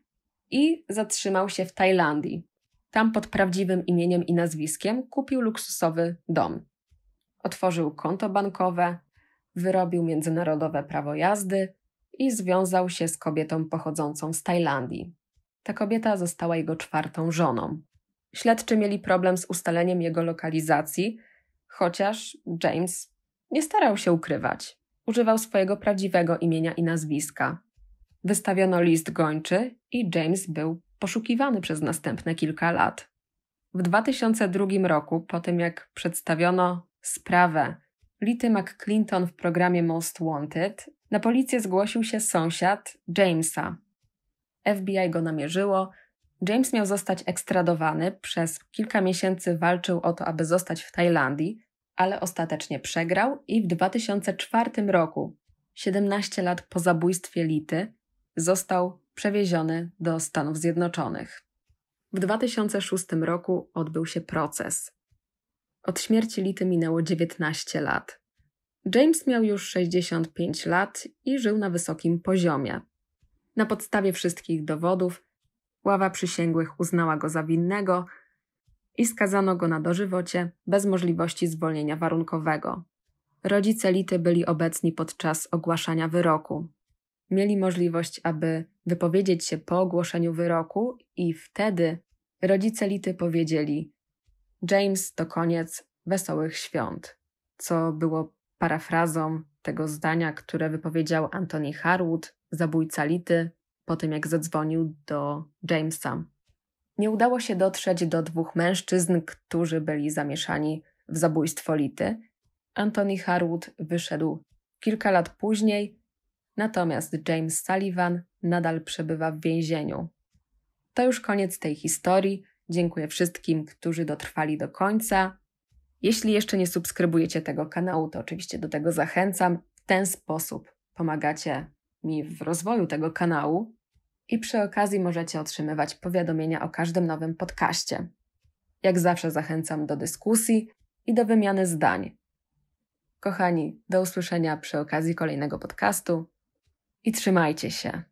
i zatrzymał się w Tajlandii. Tam pod prawdziwym imieniem i nazwiskiem kupił luksusowy dom. Otworzył konto bankowe, wyrobił międzynarodowe prawo jazdy i związał się z kobietą pochodzącą z Tajlandii. Ta kobieta została jego czwartą żoną. Śledczy mieli problem z ustaleniem jego lokalizacji, Chociaż James nie starał się ukrywać. Używał swojego prawdziwego imienia i nazwiska. Wystawiono list gończy i James był poszukiwany przez następne kilka lat. W 2002 roku, po tym jak przedstawiono sprawę Lity McClinton w programie Most Wanted, na policję zgłosił się sąsiad Jamesa. FBI go namierzyło James miał zostać ekstradowany, przez kilka miesięcy walczył o to, aby zostać w Tajlandii, ale ostatecznie przegrał i w 2004 roku, 17 lat po zabójstwie Lity, został przewieziony do Stanów Zjednoczonych. W 2006 roku odbył się proces. Od śmierci Lity minęło 19 lat. James miał już 65 lat i żył na wysokim poziomie. Na podstawie wszystkich dowodów Ława przysięgłych uznała go za winnego i skazano go na dożywocie bez możliwości zwolnienia warunkowego. Rodzice Lity byli obecni podczas ogłaszania wyroku. Mieli możliwość, aby wypowiedzieć się po ogłoszeniu wyroku, i wtedy rodzice Lity powiedzieli: James to koniec wesołych świąt, co było parafrazą tego zdania, które wypowiedział Anthony Harwood, zabójca Lity, po tym jak zadzwonił do Jamesa. Nie udało się dotrzeć do dwóch mężczyzn, którzy byli zamieszani w zabójstwo Lity. Anthony Harwood wyszedł kilka lat później, natomiast James Sullivan nadal przebywa w więzieniu. To już koniec tej historii. Dziękuję wszystkim, którzy dotrwali do końca. Jeśli jeszcze nie subskrybujecie tego kanału, to oczywiście do tego zachęcam. W ten sposób pomagacie mi w rozwoju tego kanału i przy okazji możecie otrzymywać powiadomienia o każdym nowym podcaście. Jak zawsze zachęcam do dyskusji i do wymiany zdań. Kochani, do usłyszenia przy okazji kolejnego podcastu i trzymajcie się.